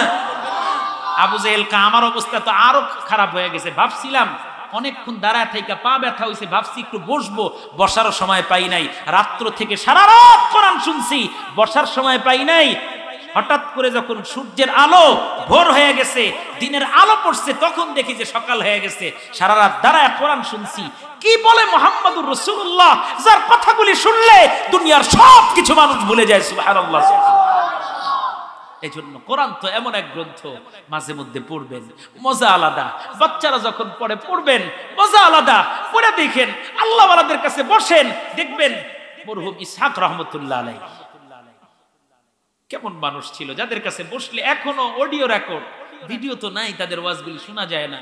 আবু জেহেল কা আমার অবস্থা তো আরো খারাপ হয়ে গেছে ভাবছিলাম অনেকক্ষণ দাঁড়ায় থেকে পা ব্যথা হয়েছে ভাবছি একটু বসবো বসার সময় পাই নাই রাত্র থেকে সারা রাত কোরআন শুনছি বসার সময় পাই নাই হঠাৎ করে যখন সূর্যের আলো ভোর হয়ে গেছে দিনের আলো পড়ছে তখন দেখি যে সকাল হয়ে গেছে সারা রাত দাঁড়ায় কোরআন শুনছি কি বলে মোহাম্মদুর রসুল্লাহ যার কথাগুলি শুনলে দুনিয়ার সব কিছু মানুষ ভুলে যায় সুবহানাল্লাহ এই জন্য কোরআন তো এমন এক গ্রন্থ মাঝে মধ্যে পড়বেন মজা আলাদা বাচ্চারা যখন পড়ে পড়বেন মজা আলাদা পড়ে দেখেন আল্লাহ কাছে বসেন দেখবেন মরহুম ইসাক রহমতুল্লাহ আলাই কেমন মানুষ ছিল যাদের কাছে বসলে এখনো অডিও রেকর্ড ভিডিও তো নাই তাদের ওয়াজগুলি শোনা যায় না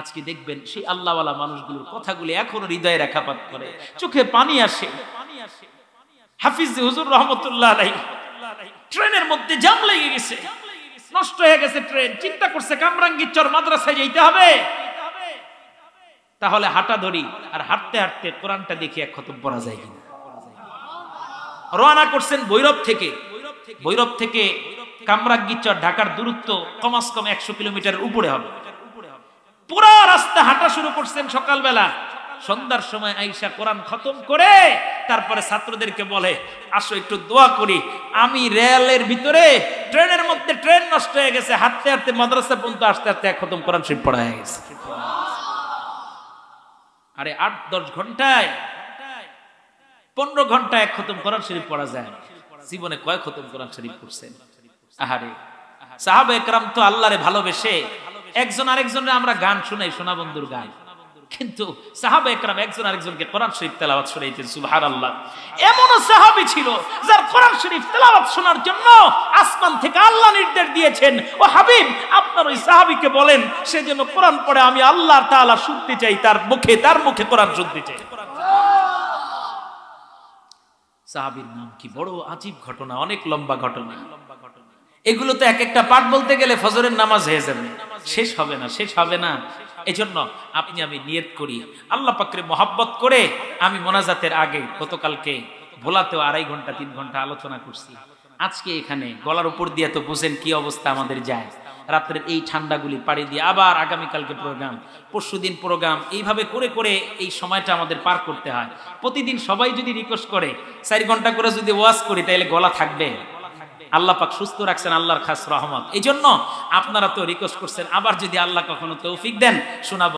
আজকে দেখবেন সেই আল্লাহওয়ালা মানুষগুলোর কথাগুলি এখনো হৃদয়ে রেখাপাত করে চোখে পানি আসে হাফিজ হুজুর রহমতুল্লাহ আলাই ট্রেনের মধ্যে জাম লেগে গেছে নষ্ট হয়ে গেছে ট্রেন চিন্তা করছে কামরাঙ্গিচর মাদ্রাসায় যেতে হবে তাহলে হাঁটা ধরি আর হাঁটতে হাঁটতে কোরআনটা দেখি এক খতম পরা যায় কিনা রওনা করছেন ভৈরব থেকে ভৈরব থেকে কামরাগিচর ঢাকার দূরত্ব কমাস কম একশো কিলোমিটারের উপরে হবে পুরো রাস্তা হাঁটা শুরু করছেন সকালবেলা সন্ধ্যার সময় আইসা কোরআন খতম করে তারপরে ছাত্রদেরকে বলে আসো একটু দোয়া করি আমি রেলের ভিতরে ট্রেনের মধ্যে ট্রেন নষ্ট হয়ে গেছে হাঁটতে হাঁটতে মাদ্রাসা পর্যন্ত আসতে আসতে এক খতম কোরআন শিব পড়া হয়ে গেছে আরে আট দশ ঘন্টায় পনেরো ঘন্টা এক খতম কোরআন শরীফ পড়া যায় জীবনে কয় খতম কোরআন শরীফ পড়ছেন আহারে সাহাব একরাম তো আল্লাহরে ভালোবেসে একজন আরেকজনের আমরা গান শুনাই সোনা বন্ধুর গান কিন্তু সাহাব একরাম একজন আরেকজনকে কোরআন শরীফ তেলাওয়াত শুনাইতেন সুবহান আল্লাহ এমনও সাহাবি ছিল যার কোরআন শরীফ তেলাওয়াত শোনার জন্য আসমান থেকে আল্লাহ নির্দেশ দিয়েছেন ও হাবিব আপনার ওই সাহাবিকে বলেন সে যেন কোরআন পড়ে আমি আল্লাহ তালা শুনতে চাই তার মুখে তার মুখে কোরআন শুনতে চাই সাহাবির নাম কি বড় আজীব ঘটনা অনেক লম্বা ঘটনা এগুলো তো এক একটা পাঠ বলতে গেলে ফজরের নামাজ হয়ে যাবে শেষ হবে না শেষ হবে না এজন্য আপনি আমি নিয়ত করি আল্লাহ পাকরে মহাব্বত করে আমি মোনাজাতের আগে গতকালকে ভোলাতেও আড়াই ঘন্টা তিন ঘন্টা আলোচনা করছি আজকে এখানে গলার উপর দিয়ে তো বুঝেন কি অবস্থা আমাদের যায় রাত্রের এই ঠান্ডাগুলি পাড়ি দিয়ে আবার আগামীকালকে প্রোগ্রাম পরশু দিন প্রোগ্রাম এইভাবে করে করে এই সময়টা আমাদের পার করতে হয় প্রতিদিন সবাই যদি রিকোয়েস্ট করে চারি ঘন্টা করে যদি ওয়াজ করি তাহলে গলা থাকবে আল্লাহ পাক সুস্থ রাখছেন আল্লাহর খাস রহমত এই জন্য আপনারা তো রিকোয়েস্ট করছেন আবার যদি আল্লাহ কখনো তৌফিক দেন শোনাব